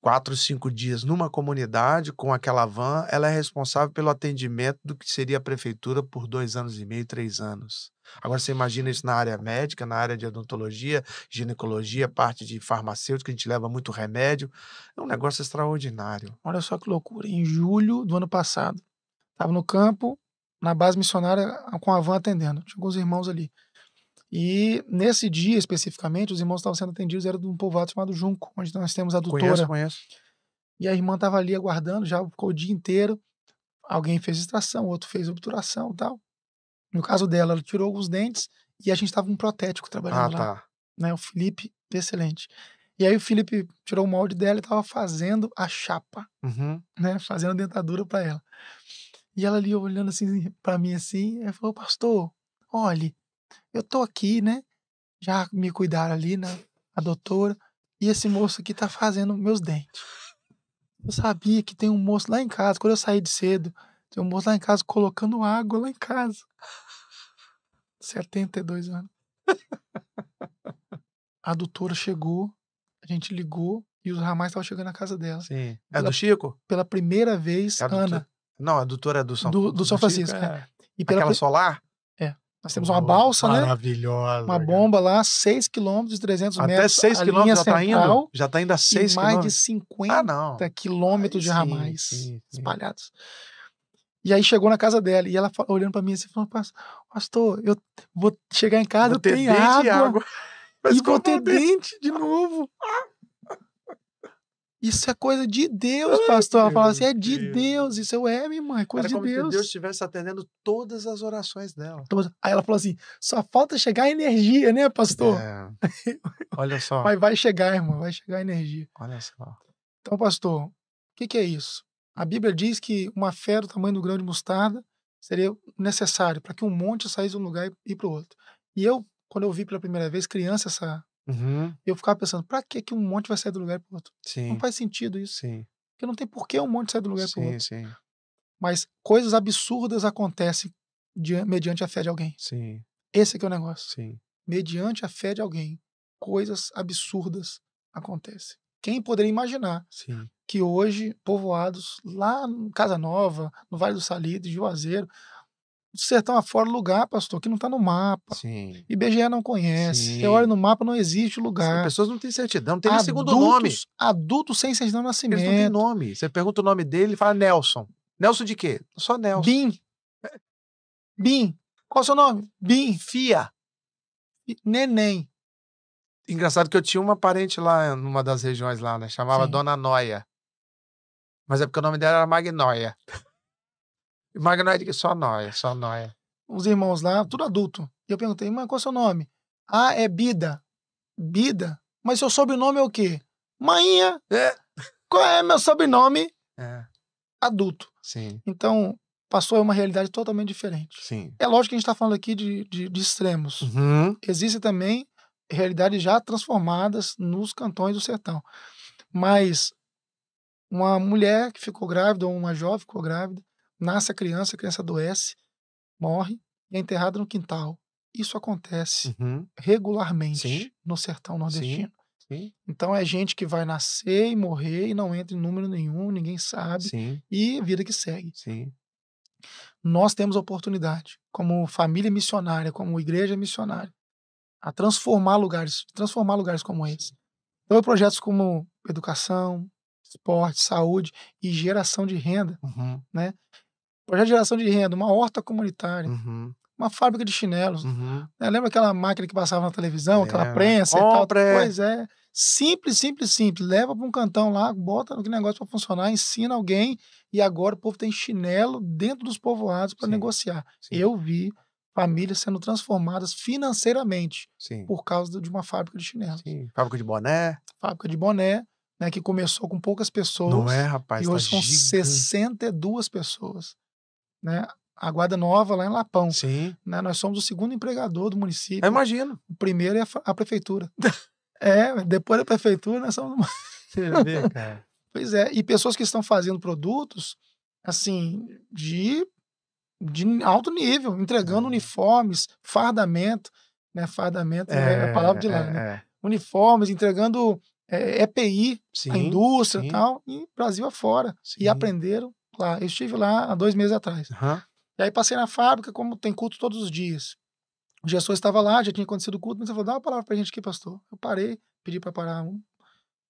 quatro, cinco dias numa comunidade com aquela van, ela é responsável pelo atendimento do que seria a prefeitura por dois anos e meio, três anos. Agora você imagina isso na área médica, na área de odontologia, ginecologia, parte de farmacêutica, a gente leva muito remédio. É um negócio extraordinário. Olha só que loucura. Em julho do ano passado, estava no campo, na base missionária, com a van atendendo. Chegou os irmãos ali. E nesse dia especificamente, os irmãos estavam sendo atendidos, era de um povoado chamado Junco, onde nós temos a doutora. Conheço, conheço. E a irmã estava ali aguardando, já ficou o dia inteiro. Alguém fez extração, outro fez obturação tal. No caso dela, ela tirou alguns dentes e a gente estava um protético trabalhando ah, lá. Tá. Né? O Felipe, excelente. E aí o Felipe tirou o molde dela e estava fazendo a chapa, uhum. né? Fazendo dentadura para ela. E ela ali olhando assim para mim assim, ela falou: "Pastor, olhe, eu tô aqui, né? Já me cuidaram ali, né? A doutora. E esse moço aqui tá fazendo meus dentes. Eu sabia que tem um moço lá em casa, quando eu saí de cedo, tem um moço lá em casa colocando água lá em casa. 72 anos. A doutora chegou, a gente ligou e os ramais estavam chegando na casa dela. Sim. É pela, é do Chico? Pela primeira vez, é Ana. Não, a doutora é do São, do, do São Francisco. Chico, é. é. E pela, Aquela solar? Nós temos uma balsa, Maravilhosa, né? Maravilhosa. Uma bomba lá, 6 km e 300 Até metros. Até 6 km já está indo? Já está indo a 6 km. mais de 50 ah, quilômetros de sim, ramais sim, espalhados. E aí chegou na casa dela e ela olhando para mim assim, falando: Pastor, eu vou chegar em casa, vou eu tenho água. água. e vou ter dente de novo. Isso é coisa de Deus, pastor. Ela fala assim: é de Deus. Isso eu é, minha mãe, é coisa Era de como Deus. Se Deus estivesse atendendo todas as orações dela. Aí ela falou assim: só falta chegar a energia, né, pastor? É. Olha só. Mas vai chegar, irmão, vai chegar a energia. Olha só. Então, pastor, o que, que é isso? A Bíblia diz que uma fé do tamanho do grão de mostarda seria necessário para que um monte saísse de um lugar e para o outro. E eu, quando eu vi pela primeira vez, criança, essa, Uhum. Eu ficava pensando, pra que que um monte vai sair do lugar pro outro? Sim. Não faz sentido isso. Sim. Porque não tem por que um monte sair do lugar para pro outro. Sim. Mas coisas absurdas acontecem de, mediante a fé de alguém. Sim. Esse é o negócio. Sim. Mediante a fé de alguém, coisas absurdas acontecem. Quem poderia imaginar Sim. que hoje, povoados lá em Casa Nova, no Vale do Salitre, Juazeiro, sertão afora lugar, pastor, que não está no mapa. Sim. IBGE não conhece. Sim. Você olha no mapa, não existe lugar. As pessoas não têm certidão, não tem adultos, segundo nome. Adultos sem certidão de nascimento. Eles não têm nome. Você pergunta o nome dele, ele fala Nelson. Nelson de quê? Só Nelson. Bim. Bim. Qual é o seu nome? Bim. Fia. Neném. Engraçado que eu tinha uma parente lá, numa das regiões lá, né? Chamava Sim. Dona Noia. Mas é porque o nome dela era Magnóia. Magnoide é que só nóia, só nóia. Uns irmãos lá, tudo adulto. E eu perguntei, mas qual é o seu nome? Ah, é Bida. Bida? Mas seu sobrenome é o quê? Mainha. É. Qual é meu sobrenome? É. Adulto. Sim. Então, passou a uma realidade totalmente diferente. Sim. É lógico que a gente está falando aqui de, de, de extremos. Uhum. Existem também realidades já transformadas nos cantões do sertão. Mas uma mulher que ficou grávida, ou uma jovem ficou grávida, Nasce a criança, a criança adoece, morre e é enterrada no quintal. Isso acontece uhum. regularmente Sim. no sertão nordestino. Sim. Sim. Então é gente que vai nascer e morrer e não entra em número nenhum, ninguém sabe, e vida que segue. Nós temos oportunidade, como família missionária, como igreja missionária, a transformar lugares, transformar lugares como esse. Então, projetos como educação, esporte, saúde e geração de renda, uhum. né? projeto de geração de renda, uma horta comunitária. Uhum. Uma fábrica de chinelos. Uhum. Né? Lembra aquela máquina que passava na televisão, é. aquela prensa Compre. e tal? Pois é. Simples, simples, simples. Leva para um cantão lá, bota no negócio para funcionar, ensina alguém e agora o povo tem chinelo dentro dos povoados para negociar. Sim. Eu vi famílias sendo transformadas financeiramente Sim. por causa de uma fábrica de chinelos. Sim. Fábrica de boné. Fábrica de boné, né, que começou com poucas pessoas. Não é, rapaz. E tá hoje tá são gigante. 62 pessoas né? A Guarda Nova lá em Lapão. Sim. Né? Nós somos o segundo empregador do município. Eu imagino. O primeiro é a, a prefeitura. é, depois da prefeitura nós somos. Você vê, cara. Pois é, e pessoas que estão fazendo produtos assim de de alto nível, entregando é. uniformes, fardamento, né? Fardamento é, é a palavra de lá, é, né? É. Uniformes, entregando é, EPI, sim, a indústria sim. e tal, e Brasil afora. Sim. E aprenderam lá. Eu estive lá há dois meses atrás. Uhum. E aí passei na fábrica, como tem culto todos os dias. O gestor estava lá, já tinha acontecido o culto, mas ele falou: dá uma palavra pra gente aqui, pastor. Eu parei, pedi para parar um,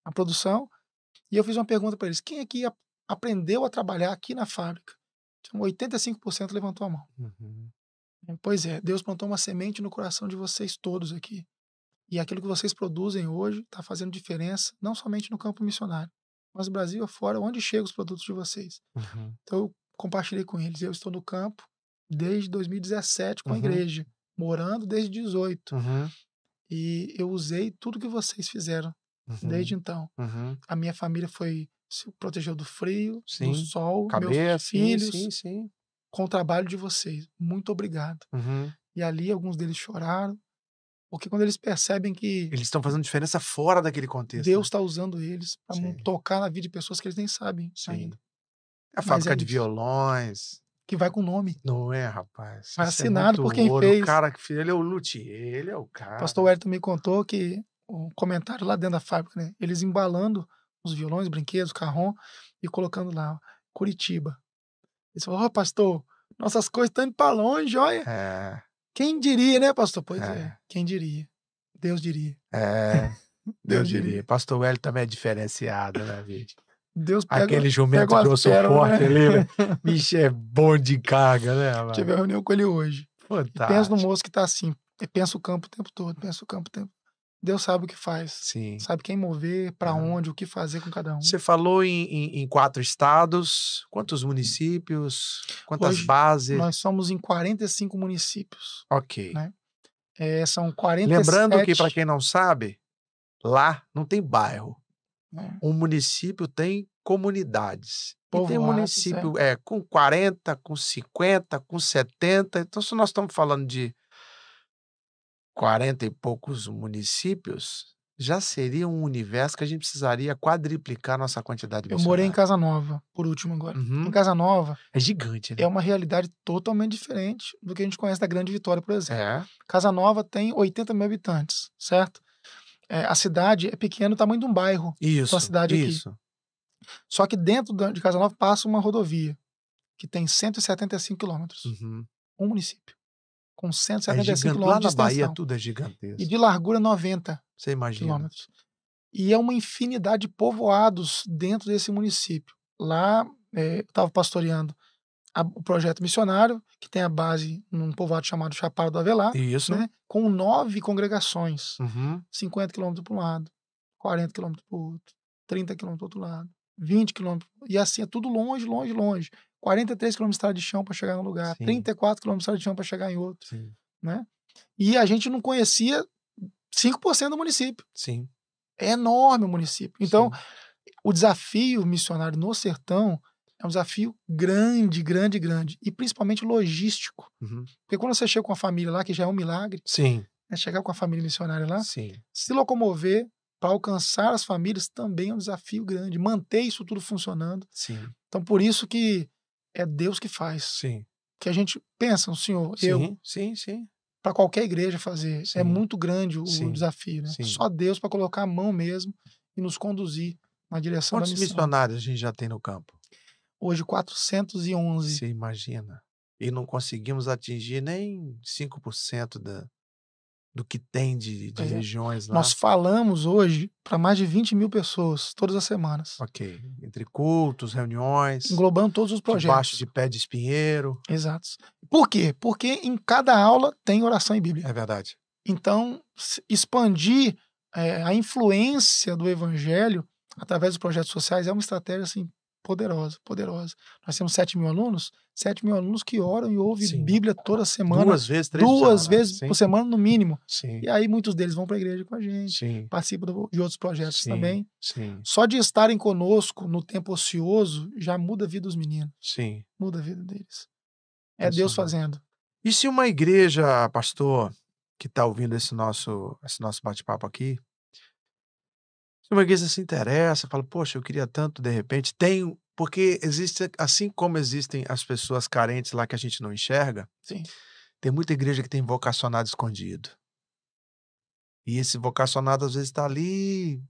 a produção, e eu fiz uma pergunta para eles: quem aqui a, aprendeu a trabalhar aqui na fábrica? 85% levantou a mão. Uhum. Pois é, Deus plantou uma semente no coração de vocês todos aqui. E aquilo que vocês produzem hoje está fazendo diferença, não somente no campo missionário, mas Brasil afora, é onde chegam os produtos de vocês? Uhum. Então, eu compartilhei com eles. Eu estou no campo desde 2017 com uhum. a igreja, morando desde 18. Uhum. E eu usei tudo que vocês fizeram desde uhum. então. Uhum. A minha família foi se protegeu do frio, sim. do sol, Cabeça, meus filhos, sim, sim, com o trabalho de vocês. Muito obrigado. Uhum. E ali alguns deles choraram, porque quando eles percebem que. Eles estão fazendo diferença fora daquele contexto. Deus está né? Tá usando eles para tocar na vida de pessoas que eles nem sabem Sim. ainda. A fábrica é de violões. Que vai com o nome. Não é, rapaz. Vai é assinado é por quem ouro. fez. O cara que fez, ele é o luthier, ele é o cara. O pastor Wellington me contou que um comentário lá dentro da fábrica, né? Eles embalando os violões, brinquedos, carrom e colocando lá, Curitiba. Eles falaram, ó, oh, pastor, nossas coisas estão indo para longe, olha. É. Quem diria, né, pastor? Pois é. é. Quem diria? Deus diria. É. Deus diria. Pastor Hélio também é diferenciado, né, Vidi? Deus pega, Aquele jumento pega grosso né? forte né? ali, né? bicho, é bom de carga, né? Mano? Tive a reunião com ele hoje. Fantástico. E pensa no moço que tá assim. Pensa o campo o tempo todo, pensa o campo o tempo Deus sabe o que faz. Sim. Sabe quem mover, para é. onde, o que fazer com cada um. Você falou em, em, em quatro estados, quantos hum. municípios, quantas Hoje, bases? Nós somos em 45 municípios. Ok. Né? É, são 47... Lembrando que, para quem não sabe, lá não tem bairro. É. Um município tem comunidades. Povoado, tem é. município é. é, com 40, com 50, com 70. Então, se nós estamos falando de 40 e poucos municípios, já seria um universo que a gente precisaria quadriplicar nossa quantidade de Eu morei em Casa Nova, por último agora. Uhum. Em Casa Nova. É gigante, né? É uma realidade totalmente diferente do que a gente conhece da Grande Vitória, por exemplo. É. Casa Nova tem 80 mil habitantes, certo? É, a cidade é pequena, o tamanho de um bairro. Isso. cidade isso. aqui. Só que dentro de Casa Nova passa uma rodovia que tem 175 quilômetros. Uhum. Um município com 175 é km Lá na de Bahia tudo é gigantesco. E de largura 90 Você imagina. quilômetros. E é uma infinidade de povoados dentro desse município. Lá é, eu estava pastoreando a, o projeto missionário, que tem a base num povoado chamado Chapada do Avelar. Isso. Né, com nove congregações. Uhum. 50 quilômetros para um lado, 40 quilômetros para o outro, 30 quilômetros para outro lado, 20 quilômetros. E assim, é tudo longe, longe, longe. 43 km de chão para chegar em um lugar, Sim. 34 km de chão para chegar em outro, Sim. né? E a gente não conhecia 5% do município. Sim. É enorme o município. Então, Sim. o desafio missionário no sertão é um desafio grande, grande, grande. E principalmente logístico. Uhum. Porque quando você chega com a família lá, que já é um milagre, Sim. Né, chegar com a família missionária lá, Sim. se locomover para alcançar as famílias também é um desafio grande. Manter isso tudo funcionando. Sim. Então, por isso que é Deus que faz. Sim. Que a gente pensa, o Senhor, sim, eu. Sim, sim. Para qualquer igreja fazer. É sim. É muito grande o, desafio, né? Só Deus para colocar a mão mesmo e nos conduzir na direção Quantos da missão. missionários a gente já tem no campo? Hoje, 411. Você imagina. E não conseguimos atingir nem 5% da, do que tem de, de é, regiões lá? Nós falamos hoje para mais de 20 mil pessoas todas as semanas. Ok. Entre cultos, reuniões. Englobando todos os projetos. Debaixo de pé de espinheiro. Exato. Por quê? Porque em cada aula tem oração e Bíblia. É verdade. Então, expandir é, a influência do evangelho através dos projetos sociais é uma estratégia assim, poderosa, poderosa. Nós temos 7 mil alunos, 7 mil alunos que oram e ouvem Sim. Bíblia toda semana. Duas vezes, três Duas vezes Sim. por semana, no mínimo. Sim. E aí muitos deles vão para a igreja com a gente, participam de outros projetos também. Só de estarem conosco no tempo ocioso já muda a vida dos meninos. Muda a vida deles. É Deus fazendo. E se uma igreja, pastor, que está ouvindo esse nosso, esse nosso bate-papo aqui, se o Manguista se interessa, fala, poxa, eu queria tanto, de repente, tem. Porque existe, assim como existem as pessoas carentes lá que a gente não enxerga, Sim. tem muita igreja que tem vocacionado escondido. E esse vocacionado às vezes está ali.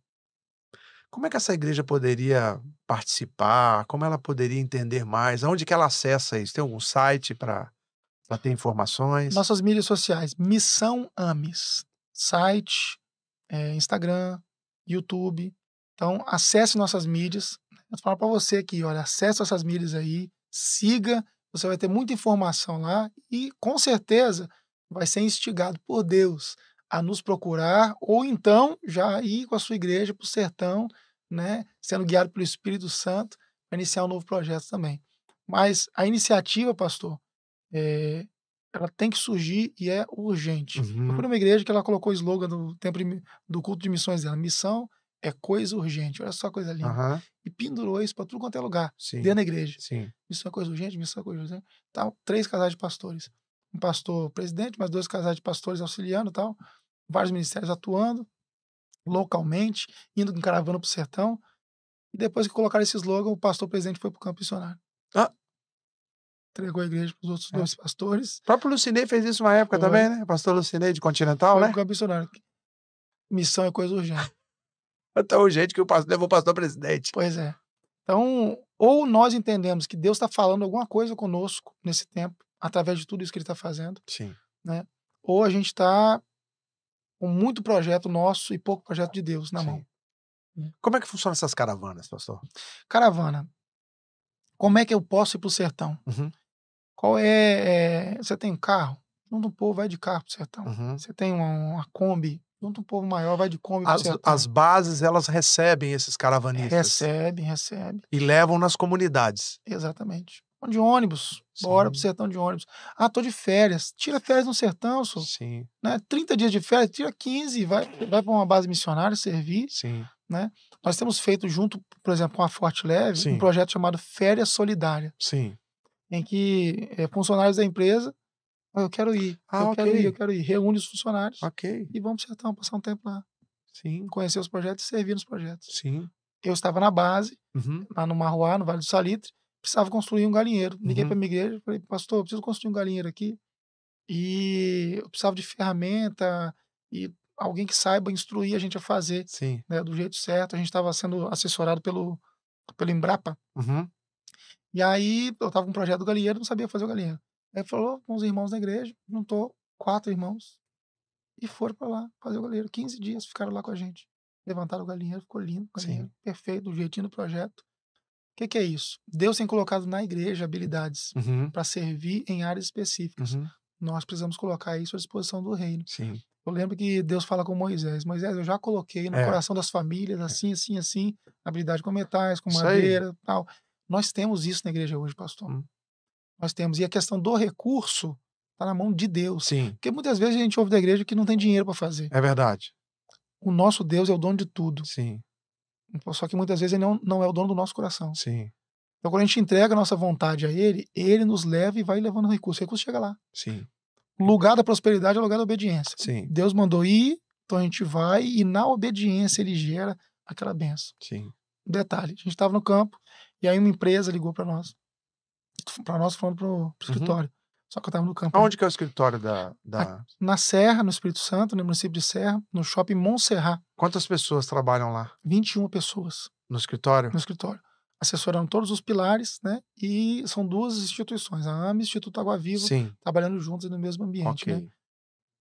Como é que essa igreja poderia participar? Como ela poderia entender mais? Aonde que ela acessa isso? Tem algum site para ter informações? Nossas mídias sociais, Missão Ames, site, é, Instagram, YouTube. Então, acesse nossas mídias. Eu falo para você aqui, olha, acesse nossas mídias aí, siga, você vai ter muita informação lá e com certeza vai ser instigado por Deus a nos procurar ou então já ir com a sua igreja para o sertão, né, sendo guiado pelo Espírito Santo para iniciar um novo projeto também. Mas a iniciativa, pastor, é, ela tem que surgir e é urgente. Uhum. Eu fui uhum. numa igreja que ela colocou o slogan do tempo de, do culto de missões dela: missão é coisa urgente. Olha só a coisa linda. Uhum. E pendurou isso para tudo quanto é lugar, Sim. dentro da igreja. Sim. Missão é coisa urgente, missão é coisa urgente. tal três casais de pastores. Um pastor presidente, mais dois casais de pastores auxiliando tal. Vários ministérios atuando localmente, indo com caravana para o sertão. E depois que colocaram esse slogan, o pastor presidente foi para o campo missionário. Ah, entregou a igreja para os outros é. dois pastores. O próprio Lucinei fez isso uma época Foi. também, né? Pastor Lucinei de Continental, Foi né? Um missionário. Missão é coisa urgente. é tão urgente que o pastor levou o pastor presidente. Pois é. Então, ou nós entendemos que Deus está falando alguma coisa conosco nesse tempo, através de tudo isso que Ele está fazendo. Sim. Né? Ou a gente está com muito projeto nosso e pouco projeto de Deus na Sim. mão. Né? Como é que funcionam essas caravanas, pastor? Caravana. Como é que eu posso ir para o sertão? Uhum. Qual é, é Você tem um carro? Junta um povo, vai de carro pro sertão. Uhum. Você tem uma, uma Kombi? Junta um povo maior, vai de Kombi as, pro sertão. As bases, elas recebem esses caravanistas? Recebem, recebem. E levam nas comunidades? Exatamente. De ônibus, Sim. para pro sertão de ônibus. Ah, tô de férias. Tira férias no sertão, só. Sim. Né? 30 dias de férias, tira 15, vai, vai para uma base missionária servir. Sim. Né? Nós temos feito junto, por exemplo, com a Forte Leve, Sim. um projeto chamado Férias Solidária. Sim em que é, funcionários da empresa, ah, eu quero ir, ah, eu okay. quero ir, eu quero ir. Reúne os funcionários okay. e vamos pro sertão, passar um tempo lá. Sim. Conhecer os projetos e servir nos projetos. Sim. Eu estava na base, uhum. lá no Marruá, no Vale do Salitre, precisava construir um galinheiro. Liguei uhum. para minha igreja, falei, pastor, eu preciso construir um galinheiro aqui. E eu precisava de ferramenta e alguém que saiba instruir a gente a fazer né, do jeito certo. A gente estava sendo assessorado pelo, pelo Embrapa. Uhum. E aí eu tava com um projeto do galinheiro, não sabia fazer o galinheiro. Aí falou com os irmãos da igreja, juntou quatro irmãos e foram para lá fazer o galinheiro. 15 dias ficaram lá com a gente. Levantaram o galinheiro, ficou lindo galinheiro, perfeito, do jeitinho do projeto. O que, que, é isso? Deus tem colocado na igreja habilidades uhum. para servir em áreas específicas. Uhum. Nós precisamos colocar isso à disposição do reino. Sim. Eu lembro que Deus fala com Moisés: Moisés, eu já coloquei no é. coração das famílias, assim, assim, assim, habilidade com metais, com madeira, tal. Nós temos isso na igreja hoje, pastor. Hum. Nós temos. E a questão do recurso está na mão de Deus. Sim. Porque muitas vezes a gente ouve da igreja que não tem dinheiro para fazer. É verdade. O nosso Deus é o dono de tudo. Sim. Então, só que muitas vezes ele não, não é o dono do nosso coração. Sim. Então, quando a gente entrega a nossa vontade a ele, ele nos leva e vai levando recurso. O recurso chega lá. Sim. O lugar da prosperidade é o lugar da obediência. Sim. Deus mandou ir, então a gente vai e na obediência ele gera aquela benção. Sim. Detalhe, a gente estava no campo, e aí uma empresa ligou para nós. Para nós falando pro, pro uhum. escritório. Uhum. Só que eu tava no campo. Onde né? que é o escritório da. da... Na Serra, no Espírito Santo, no município de Serra, no shopping Montserrat. Quantas pessoas trabalham lá? 21 pessoas. No escritório? No escritório. Assessorando todos os pilares, né? E são duas instituições, a AME e o Instituto Água Viva, Sim. trabalhando juntos no mesmo ambiente. Né? Okay. Né?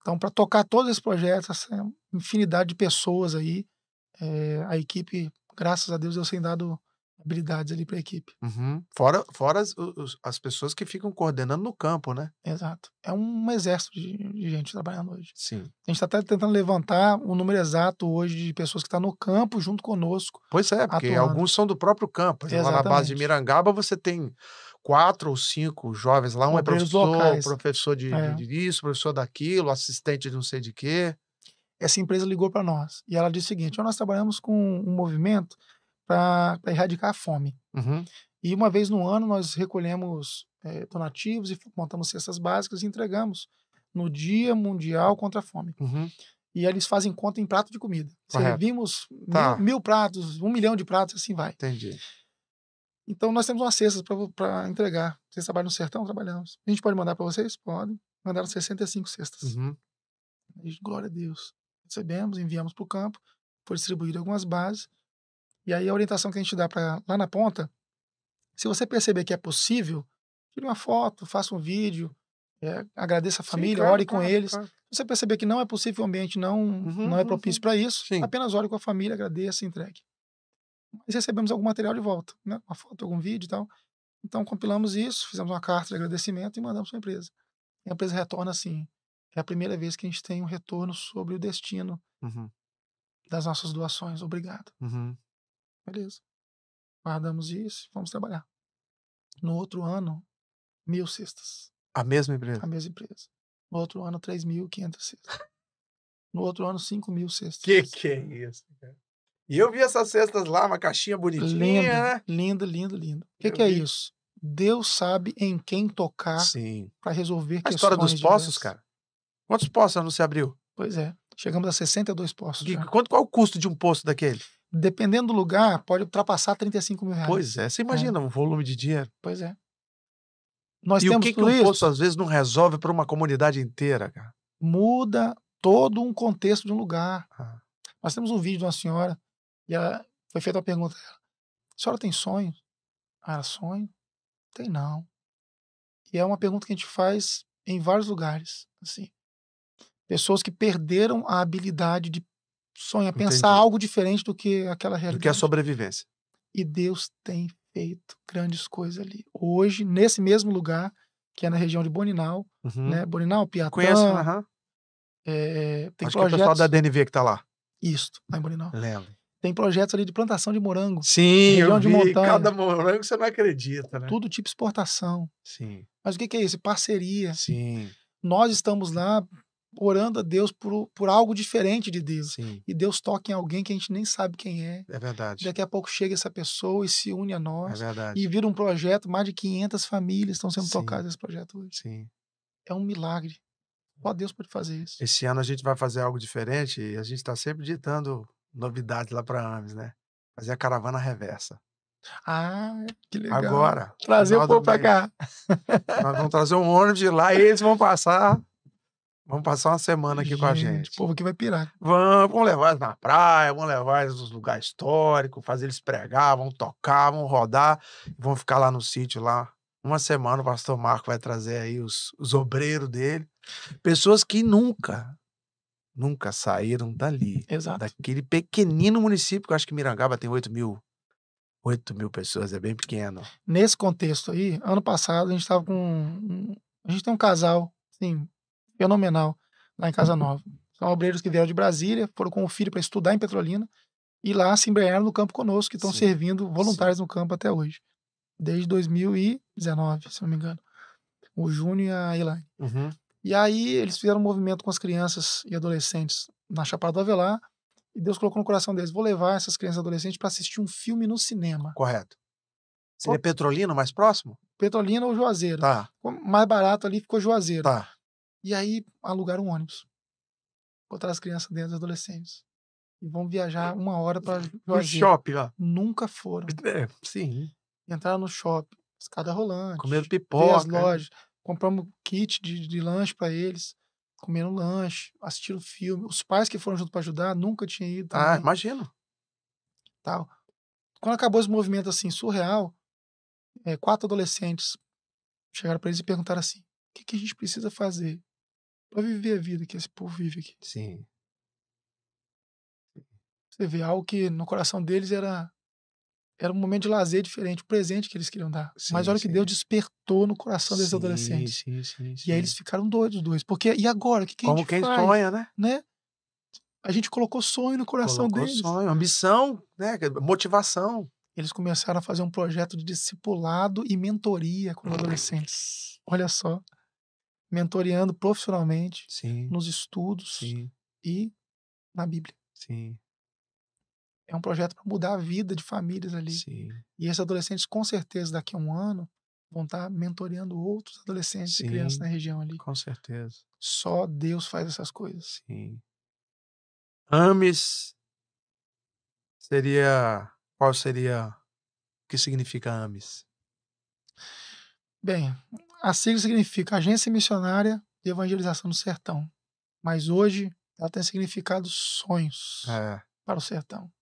Então, para tocar todos esses projetos, essa infinidade de pessoas aí, é, a equipe, graças a Deus, eu sem dado habilidades ali para a equipe. Uhum. Fora, fora as, os, as pessoas que ficam coordenando no campo, né? Exato. É um exército de, de gente trabalhando hoje. Sim. A gente está até tentando levantar o número exato hoje de pessoas que estão tá no campo junto conosco. Pois é, porque atuando. alguns são do próprio campo. Lá na base de Mirangaba você tem quatro ou cinco jovens lá, um é Obreiros é professor, locais. professor de, é. de isso, professor daquilo, assistente de não sei de quê. Essa empresa ligou para nós e ela disse o seguinte: nós trabalhamos com um movimento para erradicar a fome. Uhum. E uma vez no ano nós recolhemos é, donativos e montamos cestas básicas e entregamos no Dia Mundial contra a Fome. Uhum. E eles fazem conta em prato de comida. vimos Servimos tá. mil, mil, pratos, um milhão de pratos, assim vai. Entendi. Então nós temos umas cestas para entregar. Vocês trabalham no sertão? Trabalhamos. A gente pode mandar para vocês? Podem. Mandaram 65 cestas. Uhum. E, glória a Deus. Recebemos, enviamos para o campo, foi distribuído algumas bases. E aí a orientação que a gente dá para lá na ponta, se você perceber que é possível, tire uma foto, faça um vídeo, é, agradeça a família, Sim, claro, ore com claro, eles. Claro. Se você perceber que não é possível, o ambiente não, uhum, não é propício uhum. para isso, Sim. apenas ore com a família, agradeça e entregue. Mas recebemos algum material de volta, né? uma foto, algum vídeo e tal. Então compilamos isso, fizemos uma carta de agradecimento e mandamos para a empresa. E a empresa retorna assim. É a primeira vez que a gente tem um retorno sobre o destino uhum. das nossas doações. Obrigado. Uhum. Beleza. Guardamos isso e vamos trabalhar. No outro ano, mil cestas. A mesma empresa? A mesma empresa. No outro ano, 3.500 cestas. No outro ano, 5.000 mil cestas. Que que é isso, cara? E eu vi essas cestas lá, uma caixinha bonitinha, linda, né? Linda, linda, linda. O que, que é isso? Deus sabe em quem tocar para resolver a questões. A história dos poços, cara. Quantos poços não se abriu? Pois é. Chegamos a 62 poços. E, já. quanto, qual o custo de um poço daquele? dependendo do lugar, pode ultrapassar 35 mil reais. Pois é, você é. imagina é. um volume de dinheiro? Pois é. Nós e o que, que um posto às vezes não resolve para uma comunidade inteira, cara? Muda todo um contexto de um lugar. Ah. Nós temos um vídeo de uma senhora e ela foi feita a pergunta: a senhora tem sonho? Ah, sonho? Tem não. E é uma pergunta que a gente faz em vários lugares, assim. Pessoas que perderam a habilidade de sonhar, Entendi. pensar algo diferente do que aquela realidade. Do que a sobrevivência. E Deus tem feito grandes coisas ali. Hoje, nesse mesmo lugar, que é na região de Boninal, uhum. né? Boninal, Piatã. Conheço, uhum. é, eh, tem Acho projetos... que é o pessoal da DNV que está lá. Isso, lá em Boninal. Lembro. Tem projetos ali de plantação de morango. Sim, região eu vi. de montanha. Cada morango você não acredita, né? Tudo tipo exportação. Sim. Mas o que, que é isso? Parceria. Sim. Nós estamos lá orando a Deus por, por algo diferente de Deus. Sim. E Deus toca em alguém que a gente nem sabe quem é. É verdade. Daqui a pouco chega essa pessoa e se une a nós. É verdade. E vira um projeto, mais de 500 famílias estão sendo Sim. tocadas nesse projeto hoje. Sim. É um milagre. Só Deus pode fazer isso. Esse ano a gente vai fazer algo diferente e a gente está sempre ditando novidades lá para AMES, né? Fazer a caravana reversa. Ah, que legal. Agora. Trazer o povo para cá. Nós vamos trazer um ônibus de lá e eles vão passar Vamos passar uma semana aqui gente, com a gente. O povo que vai pirar. Vamos, vamos levar eles na praia, vamos levar eles nos lugares históricos, fazer eles pregar, vão tocar, vão rodar, vão ficar lá no sítio lá. Uma semana o pastor Marco vai trazer aí os, os obreiros dele. Pessoas que nunca, nunca saíram dali. Exato. Daquele pequenino município, que eu acho que Mirangaba tem 8 mil 8 mil pessoas, é bem pequeno. Nesse contexto aí, ano passado a gente estava com. a gente tem um casal, assim, fenomenal lá em Casa uhum. Nova. São obreiros que vieram de Brasília, foram com o filho para estudar em Petrolina e lá se embrenharam no campo conosco, que estão servindo voluntários Sim. no campo até hoje. Desde 2019, se não me engano. O Júnior e a Elaine. Uhum. E aí eles fizeram um movimento com as crianças e adolescentes na Chapada do Avelar. E Deus colocou no coração deles: vou levar essas crianças e adolescentes para assistir um filme no cinema. Correto. Seria Petrolina mais próximo? Petrolina ou Juazeiro. Tá. Mais barato ali ficou Juazeiro. Tá. E aí alugaram um ônibus. Botaram as crianças dentro, os adolescentes. E vão viajar uma hora para o shopping lá. Nunca foram. É, sim. Entraram no shopping, escada rolante. Comendo pipoca. as lojas. Né? Compramos kit de, de lanche para eles. Comendo lanche, assistindo filme. Os pais que foram junto para ajudar nunca tinham ido. Ah, também. Ah, imagino. Tal. Quando acabou esse movimento assim, surreal, é, quatro adolescentes chegaram para eles e perguntaram assim: o que, que a gente precisa fazer para viver a vida que esse povo vive aqui. Sim. Você vê algo que no coração deles era era um momento de lazer diferente, o um presente que eles queriam dar. Sim, Mas olha sim. que Deus despertou no coração desses sim, adolescentes. Sim, sim, sim. E aí eles ficaram doidos dois, porque e agora? Que que Como a gente quem faz, sonha, né? né? A gente colocou sonho no coração colocou deles. Sonho, ambição, né? Motivação. Eles começaram a fazer um projeto de discipulado e mentoria com os hum. adolescentes. Olha só mentoreando profissionalmente, Sim. nos estudos Sim. e na Bíblia. Sim. É um projeto para mudar a vida de famílias ali. Sim. E esses adolescentes, com certeza, daqui a um ano, vão estar tá mentoreando outros adolescentes Sim, e crianças na região ali. Com certeza. Só Deus faz essas coisas. Sim. Ames seria. Qual seria. O que significa Ames? Bem, a sigla significa Agência Missionária de Evangelização do Sertão. Mas hoje ela tem significado sonhos é. para o sertão.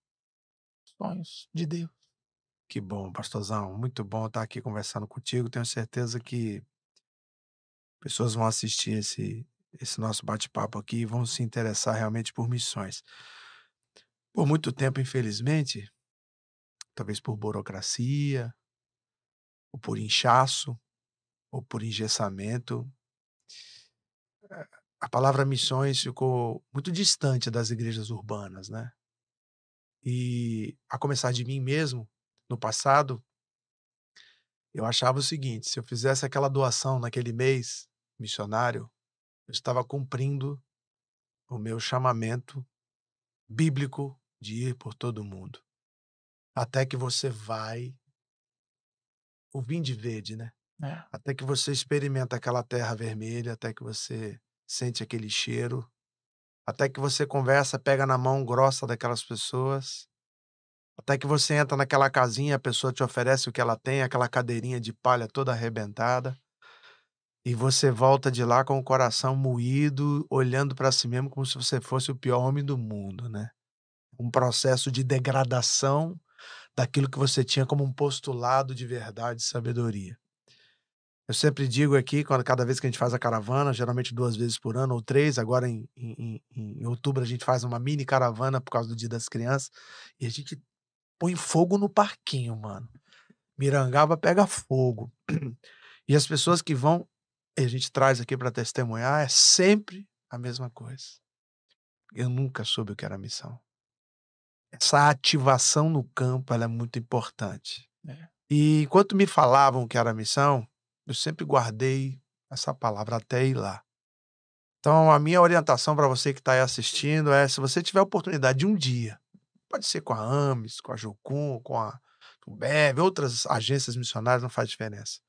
Sonhos de Deus. Que bom, pastorzão. Muito bom estar aqui conversando contigo. Tenho certeza que pessoas vão assistir esse, esse nosso bate-papo aqui e vão se interessar realmente por missões. Por muito tempo, infelizmente, talvez por burocracia, ou por inchaço, ou por engessamento. A palavra missões ficou muito distante das igrejas urbanas, né? E a começar de mim mesmo, no passado, eu achava o seguinte: se eu fizesse aquela doação naquele mês missionário, eu estava cumprindo o meu chamamento bíblico de ir por todo o mundo. Até que você vai o vim de verde, né? É. Até que você experimenta aquela terra vermelha, até que você sente aquele cheiro, até que você conversa, pega na mão grossa daquelas pessoas, até que você entra naquela casinha, a pessoa te oferece o que ela tem, aquela cadeirinha de palha toda arrebentada, e você volta de lá com o coração moído, olhando para si mesmo como se você fosse o pior homem do mundo, né? Um processo de degradação daquilo que você tinha como um postulado de verdade e sabedoria. Eu sempre digo aqui, quando, cada vez que a gente faz a caravana, geralmente duas vezes por ano ou três, agora em, em, em outubro a gente faz uma mini caravana por causa do Dia das Crianças, e a gente põe fogo no parquinho, mano. Mirangaba pega fogo. E as pessoas que vão, e a gente traz aqui para testemunhar, é sempre a mesma coisa. Eu nunca soube o que era missão. Essa ativação no campo é muito importante. É. E enquanto me falavam que era missão, eu sempre guardei essa palavra até ir lá. Então, a minha orientação para você que está aí assistindo é: se você tiver a oportunidade de um dia, pode ser com a AMES, com a Jocum, com a Tubev, outras agências missionárias, não faz diferença.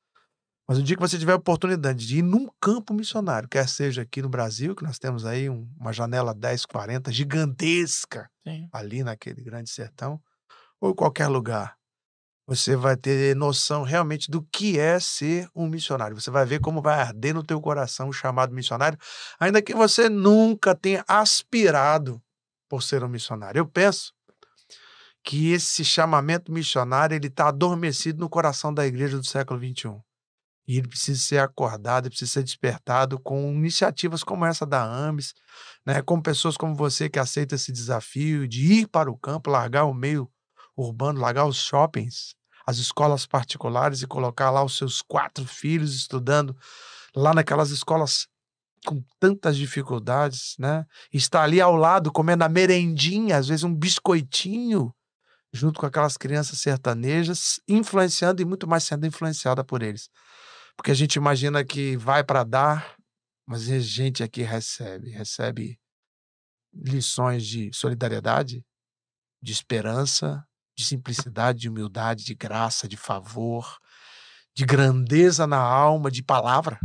Mas um dia que você tiver a oportunidade de ir num campo missionário, quer seja aqui no Brasil, que nós temos aí um, uma janela 1040 gigantesca Sim. ali naquele grande sertão, ou em qualquer lugar, você vai ter noção realmente do que é ser um missionário. Você vai ver como vai arder no teu coração o chamado missionário, ainda que você nunca tenha aspirado por ser um missionário. Eu penso que esse chamamento missionário ele está adormecido no coração da igreja do século XXI. E ele precisa ser acordado, precisa ser despertado com iniciativas como essa da AMES, né, com pessoas como você que aceita esse desafio de ir para o campo, largar o meio urbano, largar os shoppings, as escolas particulares e colocar lá os seus quatro filhos estudando lá naquelas escolas com tantas dificuldades, né? Estar ali ao lado comendo a merendinha, às vezes um biscoitinho, junto com aquelas crianças sertanejas, influenciando e muito mais sendo influenciada por eles. Porque a gente imagina que vai para dar, mas a é gente aqui recebe, recebe lições de solidariedade, de esperança, de simplicidade, de humildade, de graça, de favor, de grandeza na alma, de palavra.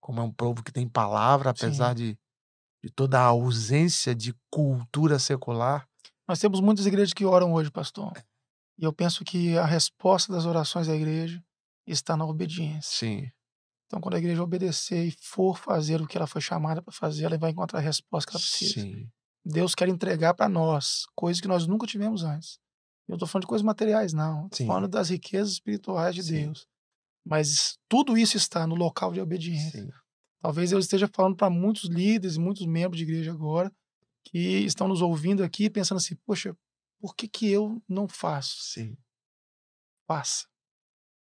Como é um povo que tem palavra, apesar de, de, toda a ausência de cultura secular. Nós temos muitas igrejas que oram hoje, pastor. É. E eu penso que a resposta das orações da igreja está na obediência. Sim. Então, quando a igreja obedecer e for fazer o que ela foi chamada para fazer, ela vai encontrar a resposta que ela precisa. Sim. Deus quer entregar para nós coisas que nós nunca tivemos antes. Eu estou falando de coisas materiais, não. Estou falando das riquezas espirituais de Sim. Deus. Mas tudo isso está no local de obediência. Sim. Talvez eu esteja falando para muitos líderes, muitos membros de igreja agora, que estão nos ouvindo aqui, pensando assim: poxa, por que, que eu não faço? Sim. Faça.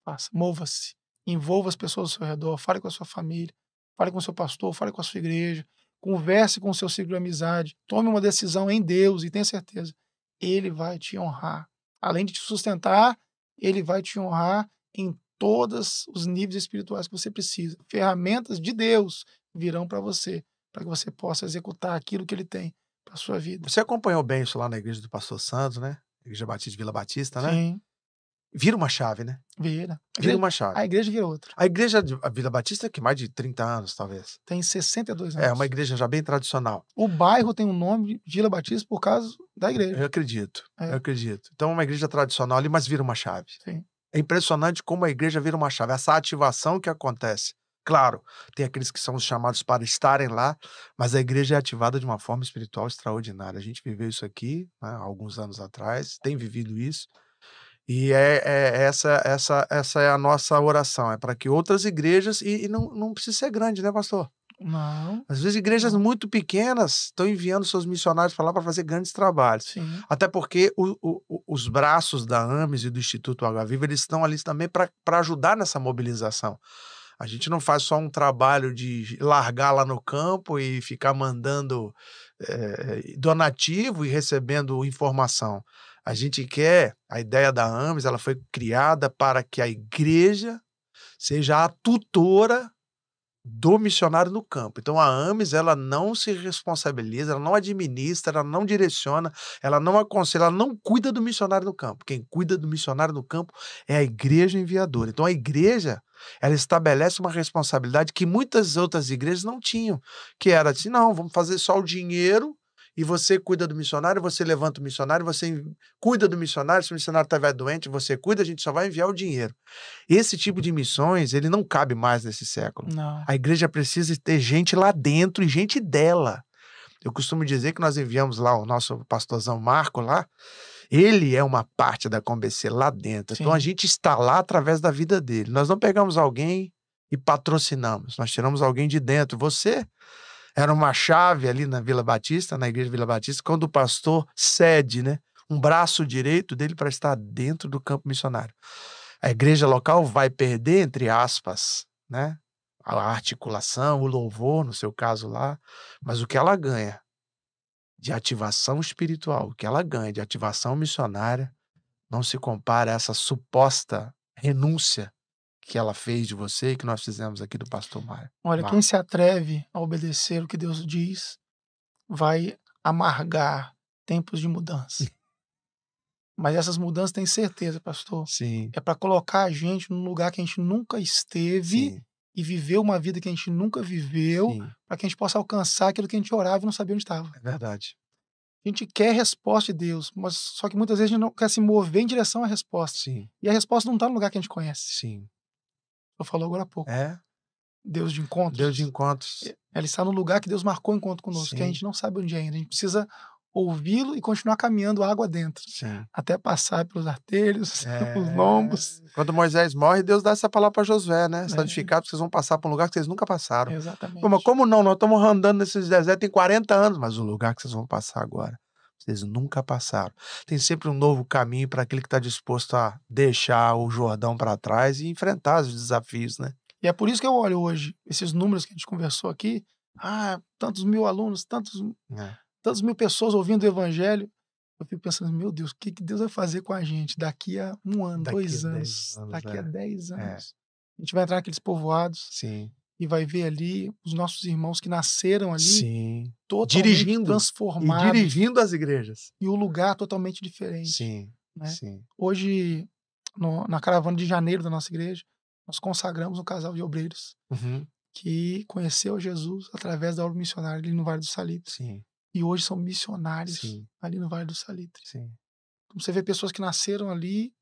Faça. Mova-se. Envolva as pessoas ao seu redor. Fale com a sua família. Fale com o seu pastor. Fale com a sua igreja. Converse com o seu círculo de amizade. Tome uma decisão em Deus e tenha certeza ele vai te honrar. Além de te sustentar, ele vai te honrar em todos os níveis espirituais que você precisa. Ferramentas de Deus virão para você, para que você possa executar aquilo que ele tem para sua vida. Você acompanhou bem isso lá na igreja do Pastor Santos, né? Igreja Batista de Vila Batista, né? Sim. Vira uma chave, né? Vira. Vira uma chave. A igreja vira outra. A igreja de a Vila Batista, que é mais de 30 anos, talvez. Tem 62 é, anos. É, uma igreja já bem tradicional. O bairro tem o um nome de Vila Batista por causa da igreja. Eu acredito, é. eu acredito. Então, é uma igreja tradicional ali, mas vira uma chave. Sim. É impressionante como a igreja vira uma chave, essa ativação que acontece. Claro, tem aqueles que são chamados para estarem lá, mas a igreja é ativada de uma forma espiritual extraordinária. A gente viveu isso aqui né, há alguns anos atrás, tem vivido isso. E é, é, essa, essa, essa é a nossa oração, é para que outras igrejas, e, e, não, não precisa ser grande, né, pastor? Não. Às vezes igrejas não. muito pequenas estão enviando seus missionários para lá para fazer grandes trabalhos. Sim. Até porque o, o, os braços da AMES e do Instituto Água Viva, eles estão ali também para ajudar nessa mobilização. A gente não faz só um trabalho de largar lá no campo e ficar mandando é, donativo e recebendo informação. A gente quer, a ideia da AMES, ela foi criada para que a igreja seja a tutora do missionário no campo. Então a AMES, ela não se responsabiliza, ela não administra, ela não direciona, ela não aconselha, ela não cuida do missionário no campo. Quem cuida do missionário no campo é a igreja enviadora. Então a igreja, ela estabelece uma responsabilidade que muitas outras igrejas não tinham, que era assim, não, vamos fazer só o dinheiro e você cuida do missionário, você levanta o missionário, você cuida do missionário, se o missionário estiver tá doente, você cuida, a gente só vai enviar o dinheiro. Esse tipo de missões, ele não cabe mais nesse século. Não. A igreja precisa ter gente lá dentro e gente dela. Eu costumo dizer que nós enviamos lá o nosso pastorzão Marco lá, ele é uma parte da ComBC lá dentro. Sim. Então a gente está lá através da vida dele. Nós não pegamos alguém e patrocinamos, nós tiramos alguém de dentro. Você era uma chave ali na Vila Batista, na igreja Vila Batista, quando o pastor cede, né? Um braço direito dele para estar dentro do campo missionário. A igreja local vai perder, entre aspas, né? A articulação, o louvor, no seu caso lá, mas o que ela ganha de ativação espiritual, o que ela ganha de ativação missionária, não se compara a essa suposta renúncia que ela fez de você e que nós fizemos aqui do pastor Mário. Olha, Mar... quem se atreve a obedecer o que Deus diz vai amargar tempos de mudança. Mas essas mudanças têm certeza, pastor. Sim. É para colocar a gente num lugar que a gente nunca esteve Sim. e viver uma vida que a gente nunca viveu, para que a gente possa alcançar aquilo que a gente orava e não sabia onde estava. É verdade. A gente quer resposta de Deus, mas só que muitas vezes a gente não quer se mover em direção à resposta. Sim. E a resposta não está no lugar que a gente conhece. Sim. Eu falou agora há pouco. É. Deus de encontros. Deus de encontros. É, Ele está no lugar que Deus marcou o encontro conosco, Sim. que a gente não sabe onde é ainda. A gente precisa ouvi-lo e continuar caminhando água dentro. Sim. Até passar pelos artelhos, é... pelos lombos. Quando Moisés morre, Deus dá essa palavra para Josué, né? É. Santificado, porque vocês vão passar para um lugar que vocês nunca passaram. Exatamente. Mas como não? Nós estamos andando nesses desertos tem 40 anos, mas o lugar que vocês vão passar agora vocês nunca passaram. Tem sempre um novo caminho para aquele que está disposto a deixar o Jordão para trás e enfrentar os desafios, né? E é por isso que eu olho hoje esses números que a gente conversou aqui. Ah, tantos mil alunos, tantos, é. tantos mil pessoas ouvindo o evangelho. Eu fico pensando, meu Deus, o que, que Deus vai fazer com a gente daqui a um ano, daqui dois a anos, anos, daqui é. a dez é. anos? É. A gente vai entrar naqueles povoados. Sim e vai ver ali os nossos irmãos que nasceram ali, Sim. totalmente dirigindo, transformados. E dirigindo as igrejas. E o lugar totalmente diferente. Sim. Né? Sim. Hoje, no, na caravana de janeiro da nossa igreja, nós consagramos um casal de obreiros uhum. que conheceu Jesus através da obra missionária ali no Vale do Salitre. Sim. E hoje são missionários Sim. ali no Vale do Salitre. Sim. Então, você vê pessoas que nasceram ali,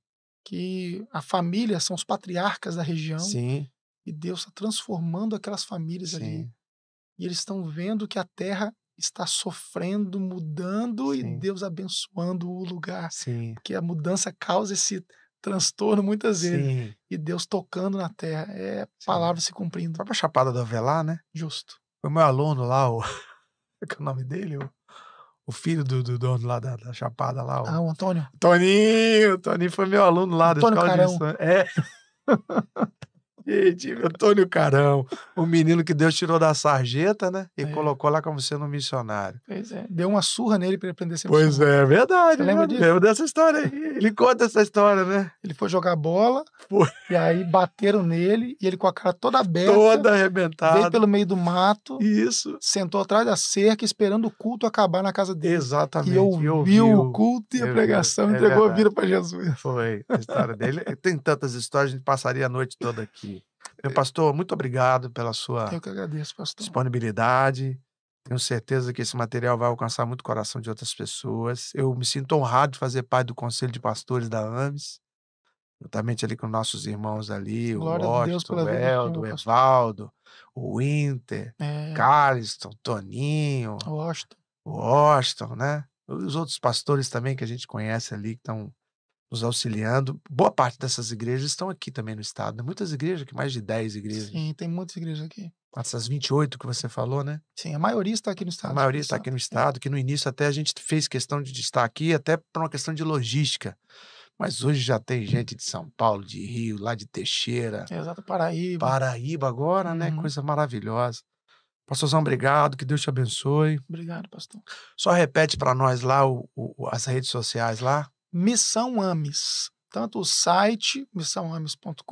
que a família são os patriarcas da região. Sim e Deus está transformando aquelas famílias Sim. ali. E eles estão vendo que a terra está sofrendo, mudando Sim. e Deus abençoando o lugar. Sim. Porque a mudança causa esse transtorno muitas vezes. Sim. E Deus tocando na terra. É a palavra se cumprindo. A Chapada do Avelar, né? Justo. Foi meu aluno lá, o. É que é o nome dele? O, o filho do, do, dono lá da, da Chapada lá. O... Ah, o Antônio. Toninho! Toninho foi meu aluno lá Antônio da escola Carão. de É. Gente, Antônio Carão, o menino que Deus tirou da sarjeta, né? E é. colocou lá como sendo um missionário. Pois é. Deu uma surra nele para ele aprender a ser Pois é, verdade. lembra né? disso? Lembro dessa história aí. Ele conta essa história, né? Ele foi jogar bola, foi. e aí bateram nele, e ele com a cara toda aberta. Toda arrebentada. Veio pelo meio do mato. Isso. Sentou atrás da cerca, esperando o culto acabar na casa dele. Exatamente. E ouviu, e ouviu o culto e a é pregação, é entregou verdade. a vida para Jesus. Foi. A história dele. Tem tantas histórias, a gente passaria a noite toda aqui. Meu é. pastor, muito obrigado pela sua agradeço, disponibilidade. Tenho certeza que esse material vai alcançar muito o coração de outras pessoas. Eu me sinto honrado de fazer parte do Conselho de Pastores da AMES, juntamente ali com nossos irmãos ali, Glória o Washington, o Eldo, o Evaldo, o Winter, é. Carliston, Toninho, o Washington. o Washington, né? Os outros pastores também que a gente conhece ali, que estão nos auxiliando. Boa parte dessas igrejas estão aqui também no estado. Né? Muitas igrejas, aqui, mais de 10 igrejas. Sim, tem muitas igrejas aqui. Essas 28 que você falou, né? Sim, a maioria está aqui no estado. A maioria está aqui no estado, é. que no início até a gente fez questão de estar aqui, até por uma questão de logística. Mas hoje já tem gente de São Paulo, de Rio, lá de Teixeira. Exato, Paraíba. Paraíba agora, né? Uhum. Coisa maravilhosa. Pastorzão, obrigado, que Deus te abençoe. Obrigado, pastor. Só repete para nós lá o, o, as redes sociais lá. Missão Ames. Tanto o site missãoames.com.br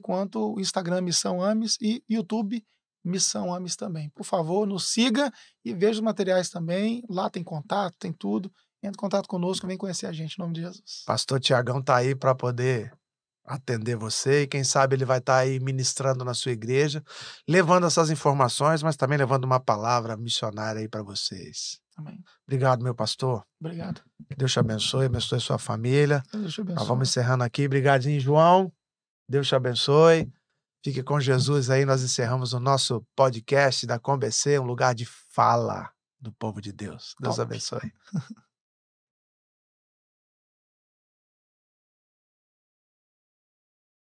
quanto o Instagram Missão Ames e YouTube Missão Ames também. Por favor, nos siga e veja os materiais também. Lá tem contato, tem tudo. Entre em contato conosco, vem conhecer a gente, em nome de Jesus. Pastor Tiagão está aí para poder atender você e quem sabe ele vai estar tá aí ministrando na sua igreja, levando essas informações, mas também levando uma palavra missionária aí para vocês. Amém. Obrigado, meu pastor. Obrigado. Deus te abençoe, abençoe sua família. Deus te abençoe. Nós vamos encerrando aqui. Obrigadinho, João. Deus te abençoe. Fique com Jesus aí. Nós encerramos o nosso podcast da ComBC, um lugar de fala do povo de Deus. Deus Top. abençoe.